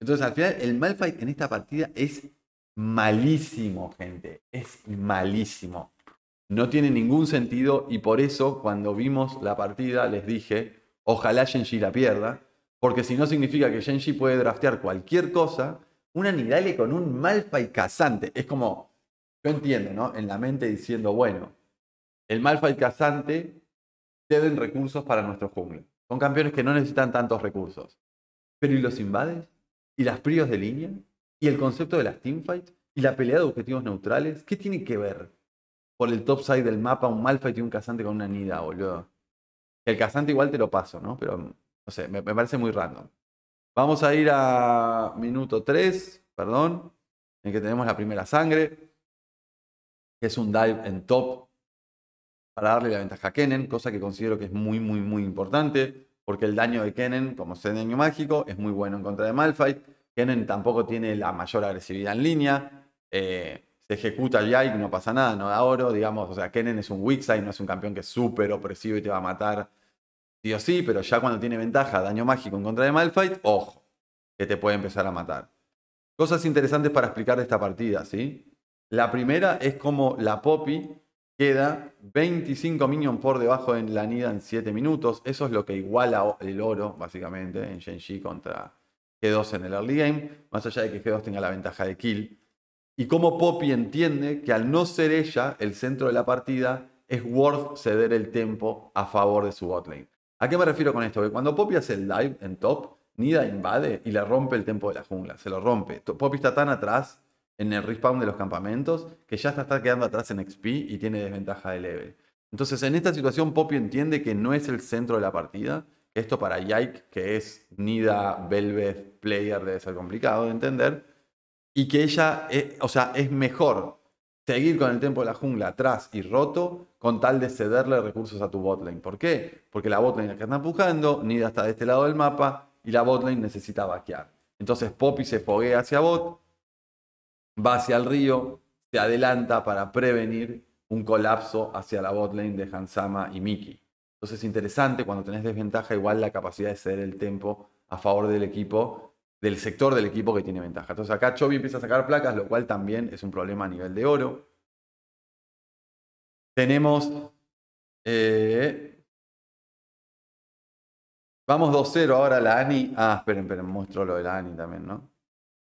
Entonces al final el Malphite en esta partida es malísimo, gente, es malísimo. No tiene ningún sentido y por eso cuando vimos la partida les dije Ojalá Genji la pierda, porque si no significa que Genji puede draftear cualquier cosa, una Nidale con un Malphite cazante. Es como, yo entiendo, ¿no? En la mente diciendo, bueno, el Malphite cazante te den recursos para nuestro jungle. Son campeones que no necesitan tantos recursos. Pero ¿y los invades? ¿Y las prios de línea? ¿Y el concepto de las teamfights? ¿Y la pelea de objetivos neutrales? ¿Qué tiene que ver por el top side del mapa un Malphite y un cazante con una Nida, boludo? El cazante igual te lo paso, ¿no? Pero, mm, no sé, me, parece muy random. Vamos a ir a minuto 3, perdón, en que tenemos la primera sangre, que es un dive en top para darle la ventaja a Kennen, cosa que considero que es muy, muy, muy importante, porque el daño de Kennen, como es daño mágico, es muy bueno en contra de Malfight. Kennen tampoco tiene la mayor agresividad en línea. Eh, ejecuta el y no pasa nada, no da oro, digamos, o sea, Kennen es un weak no es un campeón que es súper opresivo y te va a matar sí o sí, pero ya cuando tiene ventaja, daño mágico en contra de Malphite, ojo, que te puede empezar a matar. Cosas interesantes para explicar de esta partida, ¿sí? La primera es como la Poppy queda 25 minions por debajo en la nida en 7 minutos. Eso es lo que iguala el oro, básicamente, en Shenji contra G2 en el early game. Más allá de que G2 tenga la ventaja de kill y cómo Poppy entiende que al no ser ella el centro de la partida, es worth ceder el tempo a favor de su botlane. ¿A qué me refiero con esto? Que cuando Poppy hace el dive en top, Nida invade y le rompe el tempo de la jungla, se lo rompe. Poppy está tan atrás en el respawn de los campamentos que ya está, está quedando atrás en XP y tiene desventaja de level. Entonces, en esta situación, Poppy entiende que no es el centro de la partida. Esto para Yike, que es Nida, Velvet, Player, debe ser complicado de entender y que ella, eh, o sea, es mejor seguir con el tiempo de la jungla atrás y roto con tal de cederle recursos a tu botlane. ¿Por qué? Porque la botlane la que está empujando, Nida está de este lado del mapa y la botlane necesita vaquear. Entonces Poppy se foguea hacia bot, va hacia el río, se adelanta para prevenir un colapso hacia la botlane de Hansama y Miki. Entonces es interesante cuando tenés desventaja igual la capacidad de ceder el tempo a favor del equipo del sector del equipo que tiene ventaja. Entonces acá Chovy empieza a sacar placas, lo cual también es un problema a nivel de oro. Tenemos... Eh, vamos 2-0 ahora la Ani. Ah, esperen, esperen, muestro lo de la Ani también, ¿no?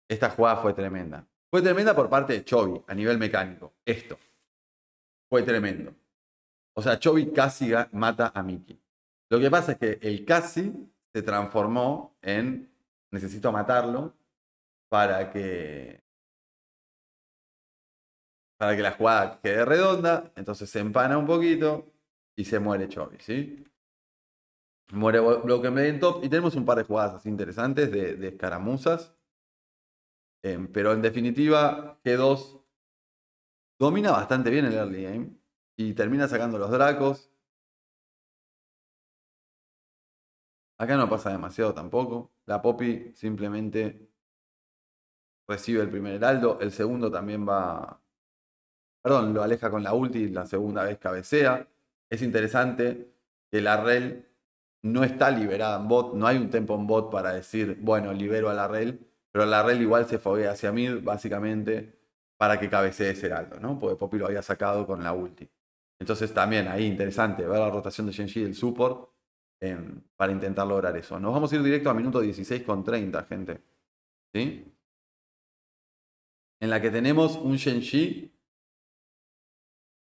Esta jugada fue tremenda. Fue tremenda por parte de Chovy a nivel mecánico. Esto. Fue tremendo. O sea, Chovy casi mata a Mickey. Lo que pasa es que el casi se transformó en necesito matarlo para que para que la jugada quede redonda, entonces se empana un poquito y se muere Chovy, ¿sí? Muere Bloque en top y tenemos un par de jugadas así interesantes de, escaramuzas. Em, pero en definitiva, G2 domina bastante bien el early game y termina sacando los Dracos Acá no pasa demasiado tampoco. La Poppy simplemente recibe el primer heraldo. El segundo también va. Perdón, lo aleja con la ulti. La segunda vez cabecea. Es interesante que la rel no está liberada en bot. No hay un tempo en bot para decir, bueno, libero a la rel. Pero la rel igual se foguea hacia mid, básicamente, para que cabecee ese heraldo, ¿no? Porque Poppy lo había sacado con la ulti. Entonces también ahí interesante ver la rotación de Genji el support Em, para intentar lograr eso. Nos vamos a ir directo a minuto 16 con 30, gente. En la que tenemos un Shenji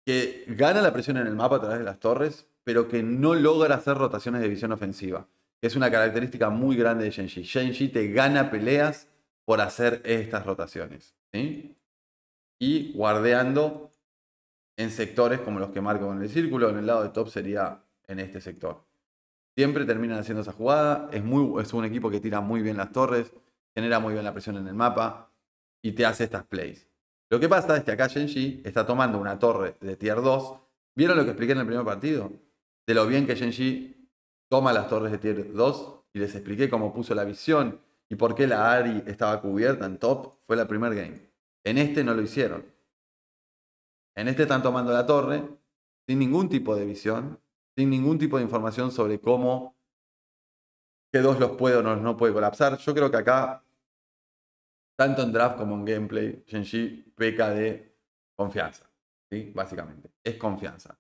que gana la presión en el mapa a través de las torres, pero que no logra hacer rotaciones de visión ofensiva. Es una característica muy grande de Shenji. Shenji te gana peleas por hacer estas rotaciones. Y guardeando en sectores como los que marco en el círculo, en el lado de top sería en este sector. Siempre terminan haciendo esa jugada. Es, un equipo que tira muy bien las torres, genera muy bien la presión en el mapa y te hace estas plays. Lo que pasa es que acá Genji está tomando una torre de tier 2. ¿Vieron lo que expliqué en el primer partido? De lo bien que Genji toma las torres de tier 2 y les expliqué cómo puso la visión y por qué la Ari estaba cubierta en top. Fue la primer game. En este no lo hicieron. En este están tomando la torre sin ningún tipo de visión sin ningún tipo de información sobre cómo, G2 los puede o no, no puede colapsar. Yo creo que acá, tanto en draft como en gameplay, Genji peca de confianza, ¿sí? básicamente. Es confianza.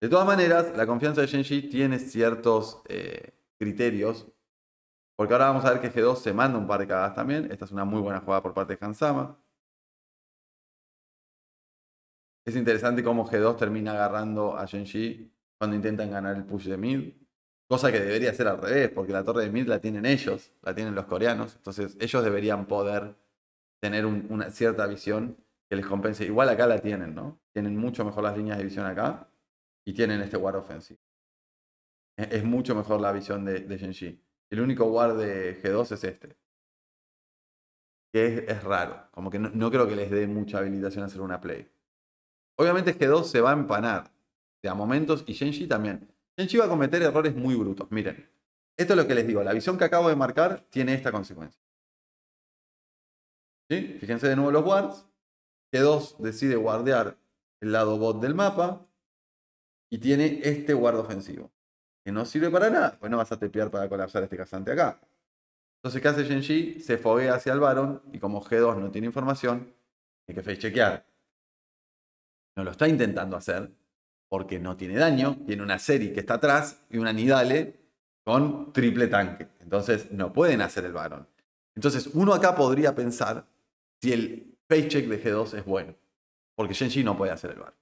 De todas maneras, la confianza de Genji tiene ciertos eh, criterios, porque ahora vamos a ver que G2 se manda un par de cagadas también. Esta es una muy buena jugada por parte de Hansama. Es interesante cómo G2 termina agarrando a Genji cuando intentan ganar el push de mid. Cosa que debería ser al revés, porque la torre de mid la tienen ellos, la tienen los coreanos. Entonces ellos deberían poder tener una cierta visión que les compense. Igual acá la tienen, ¿no? Tienen mucho mejor las líneas de visión acá y tienen este war ofensivo. Es, mucho mejor la visión de, de Genji. El único guard de G2 es este. Que es, raro. Como que no, creo que les dé mucha habilitación a hacer una play. Obviamente G2 se va a empanar de a momentos, y Genji también. Genji va a cometer errores muy brutos. Miren, esto es lo que les digo. La visión que acabo de marcar tiene esta consecuencia. ¿Sí? Fíjense de nuevo los wards. g 2 decide guardear el lado bot del mapa. Y tiene este guard ofensivo. Que no sirve para nada. Pues no vas a tepear para colapsar este casante acá. Entonces, ¿qué hace Genji? Se foguea hacia el varón. Y como G2 no tiene información, hay que face chequear. No lo está intentando hacer porque no tiene daño, tiene una serie que está atrás y una Nidale con triple tanque. Entonces no pueden hacer el varón. Entonces uno acá podría pensar si el face de G2 es bueno, porque Shenji no puede hacer el varón.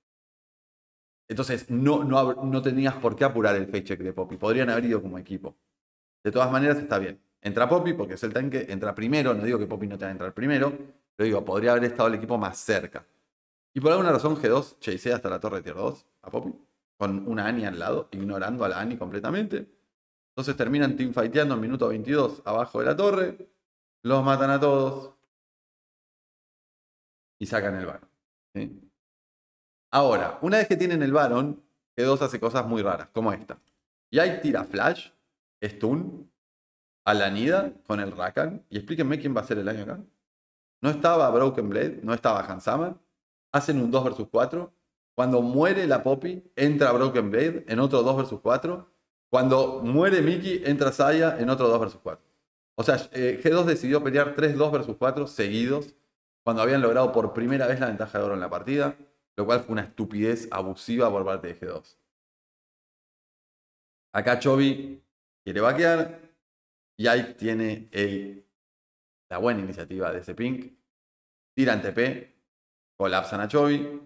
Entonces no, no, tenías por qué apurar el face de Poppy, podrían haber ido como equipo. De todas maneras está bien. Entra Poppy porque es el tanque, entra primero, no digo que Poppy no te va a entrar primero, pero digo, podría haber estado el equipo más cerca. Y por alguna razón G2 chasea hasta la torre tier 2 a Poppy, con una Annie al lado, ignorando a la Annie completamente. Entonces terminan teamfighteando en minuto 22 abajo de la torre, los matan a todos y sacan el Baron. Ahora, una vez que tienen el Baron, G2 hace cosas muy raras, como esta. Y ahí tira Flash, Stun, a la Nida con el Rakan. Y explíquenme quién va a ser el año acá. No estaba Broken Blade, no estaba Hansama, hacen un 2 versus 4. Cuando muere la Poppy, entra Broken Blade en otro 2 versus 4. Cuando muere Mickey, entra Saya en otro 2 versus 4. O sea, eh, G2 decidió pelear 3 2 versus 4 seguidos cuando habían logrado por primera vez la ventaja de oro en la partida, lo cual fue una estupidez abusiva por parte de G2. Acá Chobi quiere vaquear y ahí tiene el, la buena iniciativa de ese pink. Tiran TP, colapsan a Chovy,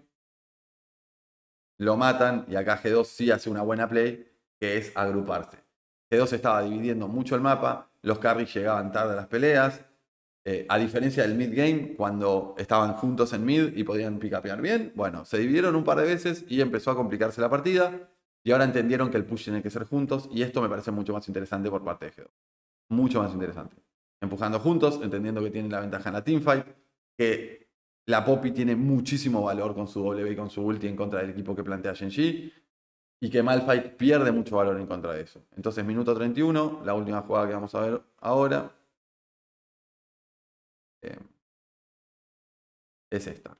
lo matan y acá G2 sí hace una buena play, que es agruparse. G2 estaba dividiendo mucho el mapa, los carries llegaban tarde a las peleas, eh, a diferencia del mid-game, cuando estaban juntos en mid y podían picapear bien, bueno, se dividieron un par de veces y empezó a complicarse la partida. Y ahora entendieron que el push tiene que ser juntos y esto me parece mucho más interesante por parte de G2. Mucho más interesante. Empujando juntos, entendiendo que tienen la ventaja en la teamfight, que la Poppy tiene muchísimo valor con su W y con su ulti en contra del equipo que plantea Genji. Y que Malphite pierde mucho valor en contra de eso. Entonces, minuto 31, la última jugada que vamos a ver ahora. Eh, es esta.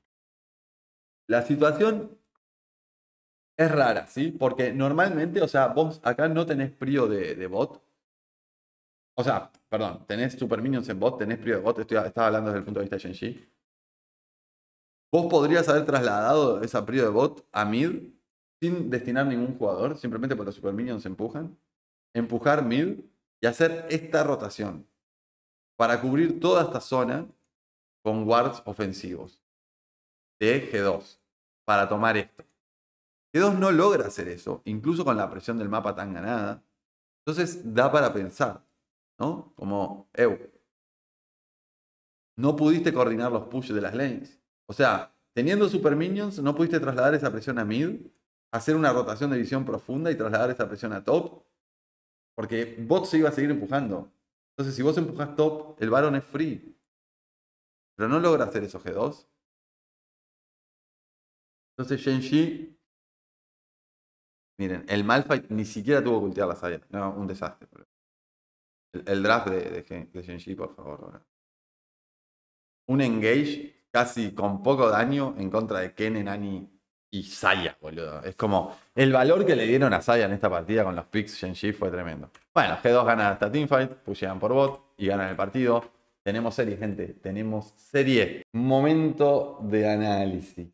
La situación es rara, ¿sí? Porque normalmente, o sea, vos acá no tenés prio de, bot. O sea, perdón, tenés super minions en bot, tenés prio de bot. estaba hablando desde el punto de vista de Genji. ¿Vos podrías haber trasladado esa prio de bot a mid sin destinar ningún jugador, simplemente porque los super minions se empujan? Empujar mid y hacer esta rotación para cubrir toda esta zona con wards ofensivos de G2 para tomar esto. G2 no logra hacer eso, incluso con la presión del mapa tan ganada. Entonces da para pensar, ¿no? Como, eu, no pudiste coordinar los pushes de las lanes. O sea, teniendo Super Minions, no pudiste trasladar esa presión a mid, hacer una rotación de visión profunda y trasladar esa presión a top, porque bot se iba a seguir empujando. Entonces, si vos empujas top, el varón es free. Pero no logra hacer eso G2. Entonces, Shenxi, Miren, el Malfight ni siquiera tuvo que ultear la Saya. No, un desastre. El, draft de, de, por favor. Un engage casi con poco daño en contra de Ken, Nani y Saya, boludo. Es como el valor que le dieron a Saya en esta partida con los picks Shenji fue tremendo. Bueno, G2 gana esta teamfight, pushean por bot y ganan el partido. Tenemos serie, gente. Tenemos serie. Momento de análisis.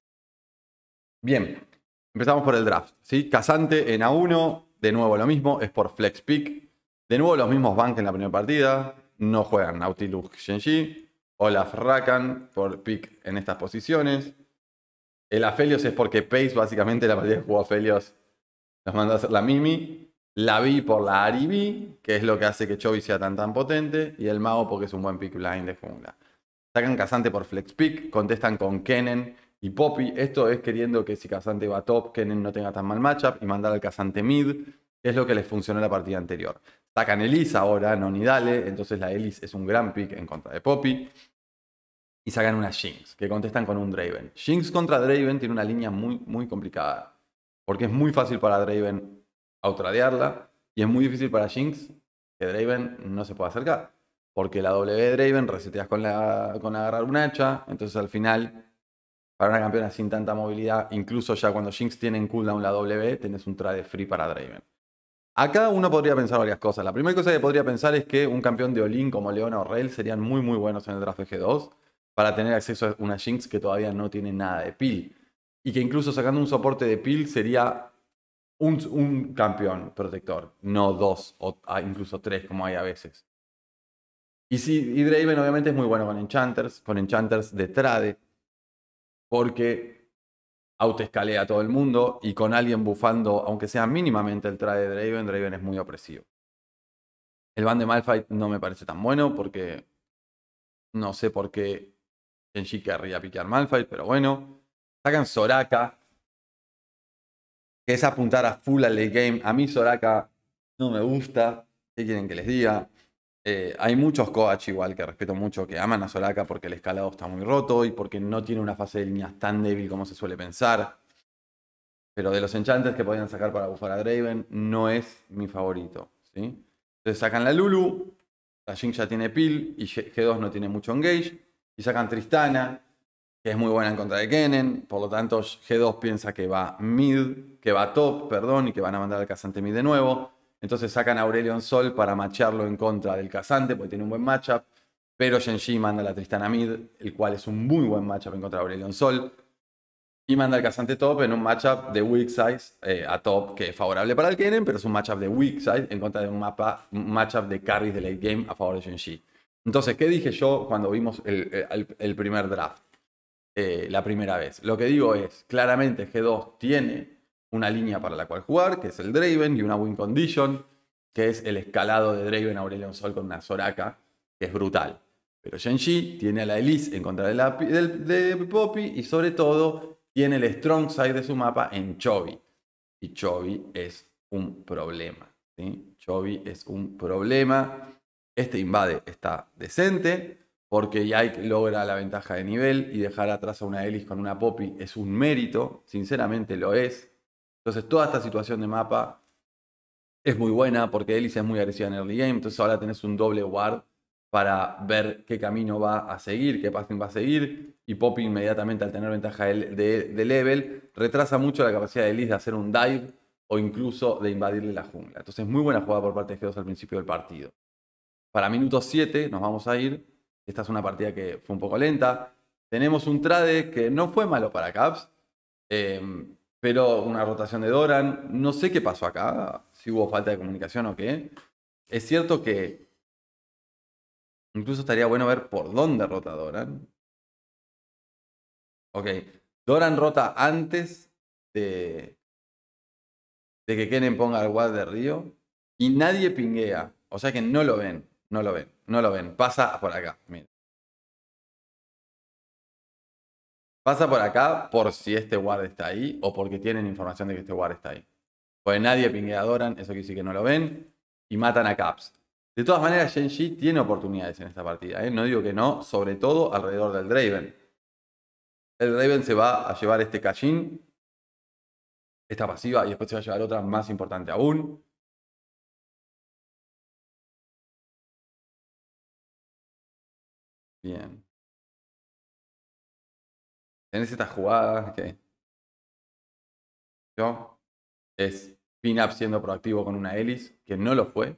Bien, empezamos por el draft. ¿sí? Casante en A1, de nuevo lo mismo, es por flex pick. De nuevo los mismos banks en la primera partida. No juegan Nautilus Shenji. Olaf Rakan por pick en estas posiciones. El Afelios es porque Pace, básicamente, la partida que jugó Afelios nos mandó a hacer la Mimi. La Vi por la Aribi, que es lo que hace que Chovy sea tan tan potente. Y el Mago porque es un buen pick line de jungla. Sacan Casante por flex pick, contestan con Kennen y Poppy. Esto es queriendo que si Casante va top, Kennen no tenga tan mal matchup y mandar al Casante mid, es lo que les funcionó en la partida anterior. Sacan Elise ahora, no ni dale. entonces la Elise es un gran pick en contra de Poppy y sacan una Jinx, que contestan con un Draven. Jinx contra Draven tiene una línea muy, muy complicada, porque es muy fácil para Draven autradearla. y es muy difícil para Jinx que Draven no se pueda acercar, porque la W de Draven reseteas con, la, con agarrar un hacha, entonces al final, para una campeona sin tanta movilidad, incluso ya cuando Jinx tiene en cooldown la W, tenés un trade free para Draven. Acá uno podría pensar varias cosas. La primera cosa que podría pensar es que un campeón de Olin como Leona o Rail serían muy muy buenos en el draft de G2 para tener acceso a una Jinx que todavía no tiene nada de peel. Y que incluso sacando un soporte de peel sería un, campeón protector, no dos o ah, incluso tres como hay a veces. Y Draven obviamente es muy bueno con Enchanters, con Enchanters de Trade, porque autoescalea a todo el mundo y con alguien bufando, aunque sea mínimamente el trade de Draven, Draven es muy opresivo. El ban de Malfight no me parece tan bueno porque no sé por qué Genji querría piquear Malphite, pero bueno. Sacan Soraka. Que es apuntar a full al late game. A mí Soraka no me gusta. ¿Qué quieren que les diga? Eh, hay muchos coach igual que respeto mucho que aman a Soraka porque el escalado está muy roto y porque no tiene una fase de líneas tan débil como se suele pensar. Pero de los enchantes que podían sacar para bufar a Draven, no es mi favorito. ¿sí? Entonces sacan la Lulu, la Jinx ya tiene pil. y G2 no tiene mucho engage sacan Tristana, que es muy buena en contra de Kennen. Por lo tanto, G2 piensa que va mid, que va top, perdón, y que van a mandar al cazante mid de nuevo. Entonces sacan a Aurelion Sol para macharlo en contra del cazante porque tiene un buen matchup. Pero Genji manda la Tristana mid, el cual es un muy buen matchup en contra de Aurelion Sol. Y manda al cazante top en un matchup de weak size eh, a top, que es favorable para el Kennen, pero es un matchup de weak size en contra de un mapa, un matchup de carries de late game a favor de Genji. Entonces, ¿qué dije yo cuando vimos el, eh, primer draft? Eh, la primera vez. Lo que digo es, claramente G2 tiene una línea para la cual jugar, que es el Draven, y una win condition, que es el escalado de Draven Aurelion Sol con una Soraka, que es brutal. Pero Shenji tiene a la Elise en contra de, la, Poppy y sobre todo tiene el strong side de su mapa en Chovy. Y Chovy es un problema. ¿sí? Chovy es un problema. Este invade está decente, porque Yike logra la ventaja de nivel y dejar atrás a una Elis con una Poppy es un mérito, sinceramente lo es. Entonces toda esta situación de mapa es muy buena porque Elis es muy agresiva en early game, entonces ahora tenés un doble ward para ver qué camino va a seguir, qué passing va a seguir, y Poppy inmediatamente al tener ventaja de, level retrasa mucho la capacidad de Elise de hacer un dive o incluso de invadirle la jungla. Entonces muy buena jugada por parte de G2 al principio del partido. Para minutos 7 nos vamos a ir. Esta es una partida que fue un poco lenta. Tenemos un trade que no fue malo para Caps, em, pero una rotación de Doran. No sé qué pasó acá, si hubo falta de comunicación o qué. Es cierto que incluso estaría bueno ver por dónde rota Doran. Ok, Doran rota antes de, de que Kenen ponga el guard de Río y nadie pinguea, o sea que no lo ven. No lo ven, no lo ven. Pasa por acá, mira. Pasa por acá por si este guard está ahí o porque tienen información de que este guard está ahí. Pues nadie a Doran, eso quiere decir que no lo ven. Y matan a Caps. De todas maneras, Genji tiene oportunidades en esta partida. ¿eh? No digo que no, sobre todo alrededor del Draven. El Draven se va a llevar este Kajin. esta pasiva, y después se va a llevar otra más importante aún. Bien. Tenés estas jugadas que. Yo. Es Pinup siendo proactivo con una hélice, que no lo fue.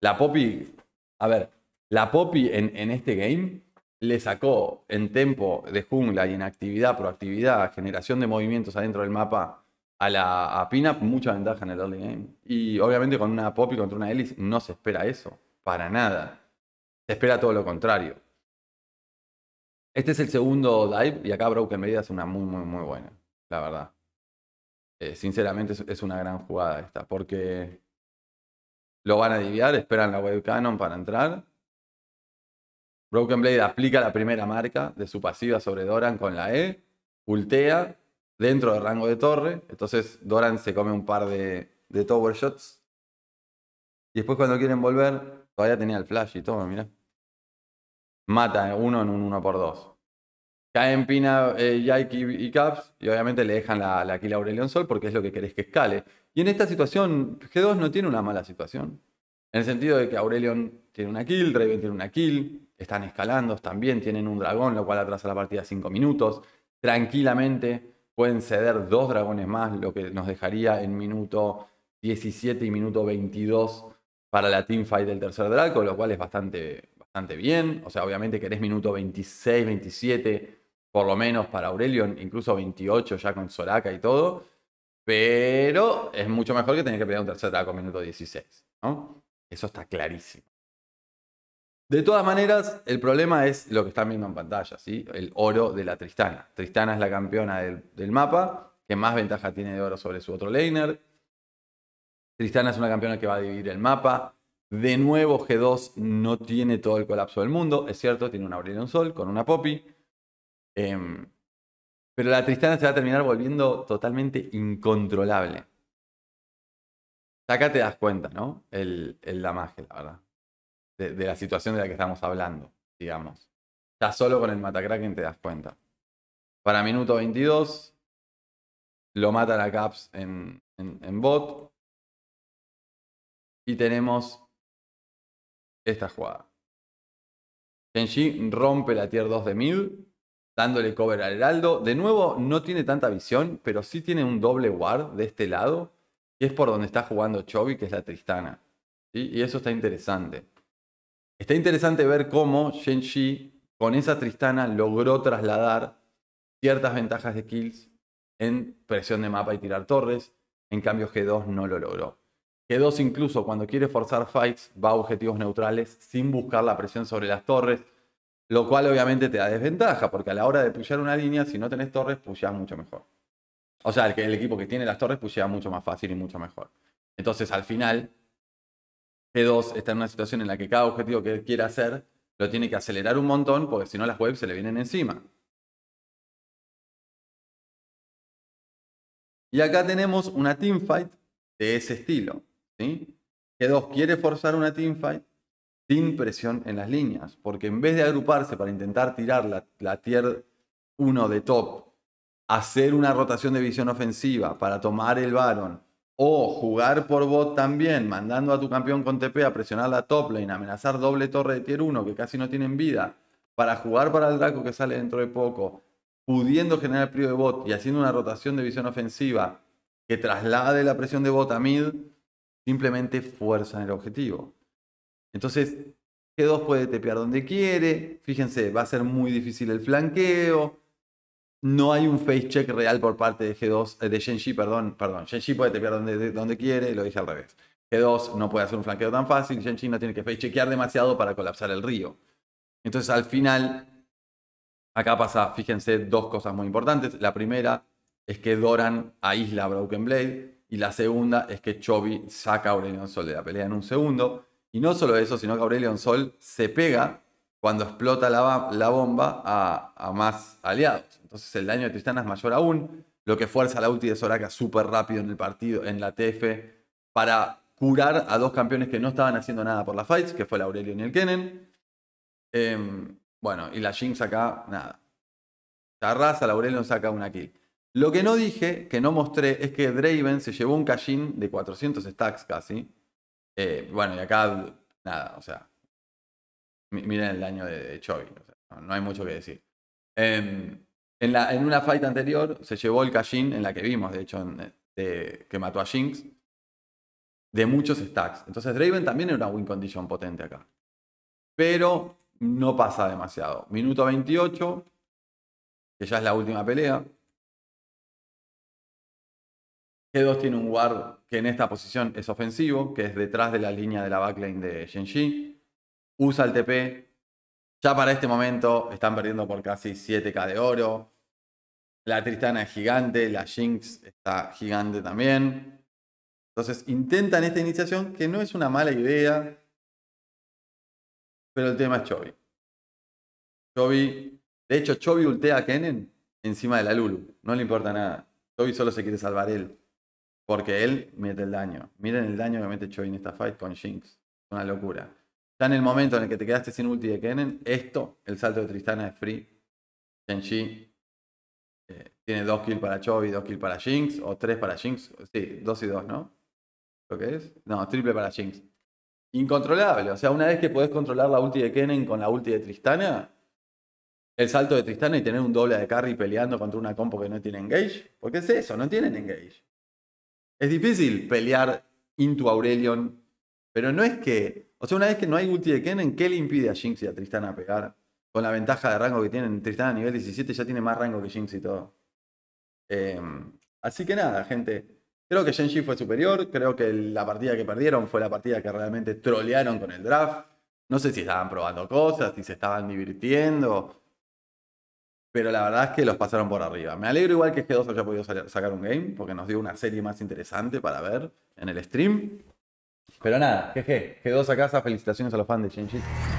La Poppy. A ver, la Poppy en, este game le sacó en tempo de jungla y en actividad, proactividad, generación de movimientos adentro del mapa a la a Pinup mucha ventaja en el early game. Y obviamente con una Poppy contra una hélice no se espera eso, para nada. Se espera todo lo contrario. Este es el segundo dive y acá Broken Blade es una muy, muy, muy buena, la verdad. Eh, sinceramente es, una gran jugada esta, porque lo van a diviar, esperan la web canon para entrar. Broken Blade aplica la primera marca de su pasiva sobre Doran con la E, ultea dentro del rango de torre, entonces Doran se come un par de, de tower shots. Y después cuando quieren volver, todavía tenía el flash y todo, mira mata uno en un 1x2. Caen Pina, eh, Yaiki y, Caps y obviamente le dejan la, la kill a Aurelion Sol porque es lo que querés que escale. Y en esta situación, G2 no tiene una mala situación. En el sentido de que Aurelion tiene una kill, Draven tiene una kill, están escalando, también tienen un dragón, lo cual atrasa la partida 5 minutos. Tranquilamente pueden ceder dos dragones más, lo que nos dejaría en minuto 17 y minuto 22 para la teamfight del tercer dragón. lo cual es bastante bien. O sea, obviamente querés minuto 26, 27, por lo menos para Aurelio, incluso 28 ya con Soraka y todo. Pero es mucho mejor que tener que pelear un tercer con minuto 16, Eso está clarísimo. De todas maneras, el problema es lo que están viendo en pantalla, ¿sí? El oro de la Tristana. Tristana es la campeona del, del mapa, que más ventaja tiene de oro sobre su otro laner. Tristana es una campeona que va a dividir el mapa, de nuevo, G2 no tiene todo el colapso del mundo. Es cierto, tiene un un Sol con una Poppy. Em, pero la Tristana se va a terminar volviendo totalmente incontrolable. Acá te das cuenta, ¿no? El, el damaje, la verdad. De, la situación de la que estamos hablando, digamos. Ya solo con el Matacraken te das cuenta. Para minuto 22, lo mata la Caps en bot. Y tenemos esta jugada. Genji rompe la tier 2 de mid, dándole cover al Heraldo. De nuevo, no tiene tanta visión, pero sí tiene un doble guard de este lado, Y es por donde está jugando Chovy, que es la Tristana. Y eso está interesante. Está interesante ver cómo Genji, con esa Tristana, logró trasladar ciertas ventajas de kills en presión de mapa y tirar torres. En cambio, G2 no lo logró g 2 incluso cuando quiere forzar fights va a objetivos neutrales sin buscar la presión sobre las torres, lo cual obviamente te da desventaja, porque a la hora de pullar una línea, si no tenés torres, pulleas mucho mejor. O sea, el, equipo que tiene las torres ya mucho más fácil y mucho mejor. Entonces al final, G2 está en una situación en la que cada objetivo que quiera hacer lo tiene que acelerar un montón, porque si no las webs se le vienen encima. Y acá tenemos una teamfight de ese estilo. ¿sí? Que dos, quiere forzar una teamfight sin presión en las líneas, porque en vez de agruparse para intentar tirar la, tier 1 de top, hacer una rotación de visión ofensiva para tomar el barón o jugar por bot también, mandando a tu campeón con TP a presionar la top lane, amenazar doble torre de tier 1 que casi no tienen vida, para jugar para el Draco que sale dentro de poco, pudiendo generar el de bot y haciendo una rotación de visión ofensiva que traslade la presión de bot a mid, Simplemente fuerzan el objetivo. Entonces, G2 puede tepear donde quiere. Fíjense, va a ser muy difícil el flanqueo. No hay un face check real por parte de G2, eh, de Genji, perdón, perdón. Genji puede tepear donde, donde quiere, lo dije al revés. G2 no puede hacer un flanqueo tan fácil, Genji no tiene que face chequear demasiado para colapsar el río. Entonces al final, acá pasa, fíjense, dos cosas muy importantes. La primera es que Doran aísla a Broken Blade, y la segunda es que Chovy saca a Aurelion Sol de la pelea en un segundo. Y no solo eso, sino que Aurelion Sol se pega cuando explota la, bomba a, más aliados. Entonces el daño de Tristana es mayor aún, lo que fuerza la ulti de Soraka súper rápido en el partido, en la TF, para curar a dos campeones que no estaban haciendo nada por la fights, que fue el Aurelion y el Kennen. Em, bueno, y la Jinx acá, nada. Se arrasa, la Aurelion saca una kill. Lo que no dije, que no mostré, es que Draven se llevó un cashin de 400 stacks casi. Eh, bueno, y acá, nada, o sea, miren el daño de, Choi, no, hay mucho que decir. Em, en, una fight anterior se llevó el cashin en la que vimos, de hecho, que mató a Jinx, de muchos stacks. Entonces Draven también era una win condition potente acá. Pero no pasa demasiado. Minuto 28, que ya es la última pelea. G2 tiene un guard que en esta posición es ofensivo, que es detrás de la línea de la backline de Genji. Usa el TP. Ya para este momento están perdiendo por casi 7k de oro. La Tristana es gigante, la Jinx está gigante también. Entonces intentan esta iniciación que no es una mala idea. Pero el tema es Chovy. Chovy. De hecho, Chovy ultea a Kennen encima de la Lulu. No le importa nada. Chovy solo se quiere salvar él. Porque él mete el daño. Miren el daño que mete Choi en esta fight con Jinx. Es una locura. Ya en el momento en el que te quedaste sin ulti de Kennen, esto, el salto de Tristana es free. Genji eh, tiene dos kills para Chovy. dos kills para Jinx, o tres para Jinx. Sí, dos y dos, ¿no? ¿Lo que es? No, triple para Jinx. Incontrolable. O sea, una vez que podés controlar la ulti de Kennen con la ulti de Tristana, el salto de Tristana y tener un doble de carry peleando contra una compo que no tiene engage. Porque es eso, no tienen engage. Es difícil pelear into Aurelion, pero no es que. O sea, una vez que no hay ulti de Kennen, ¿qué le impide a Jinx y a Tristana a pegar? Con la ventaja de rango que tienen. Tristana a nivel 17 ya tiene más rango que Jinx y todo. Em, así que nada, gente. Creo que Genji fue superior. Creo que la partida que perdieron fue la partida que realmente trolearon con el draft. No sé si estaban probando cosas, si se estaban divirtiendo pero la verdad es que los pasaron por arriba. Me alegro igual que G2 haya podido sacar un game, porque nos dio una serie más interesante para ver en el stream. Pero nada, GG, G2 a casa, felicitaciones a los fans de Chen-Chi.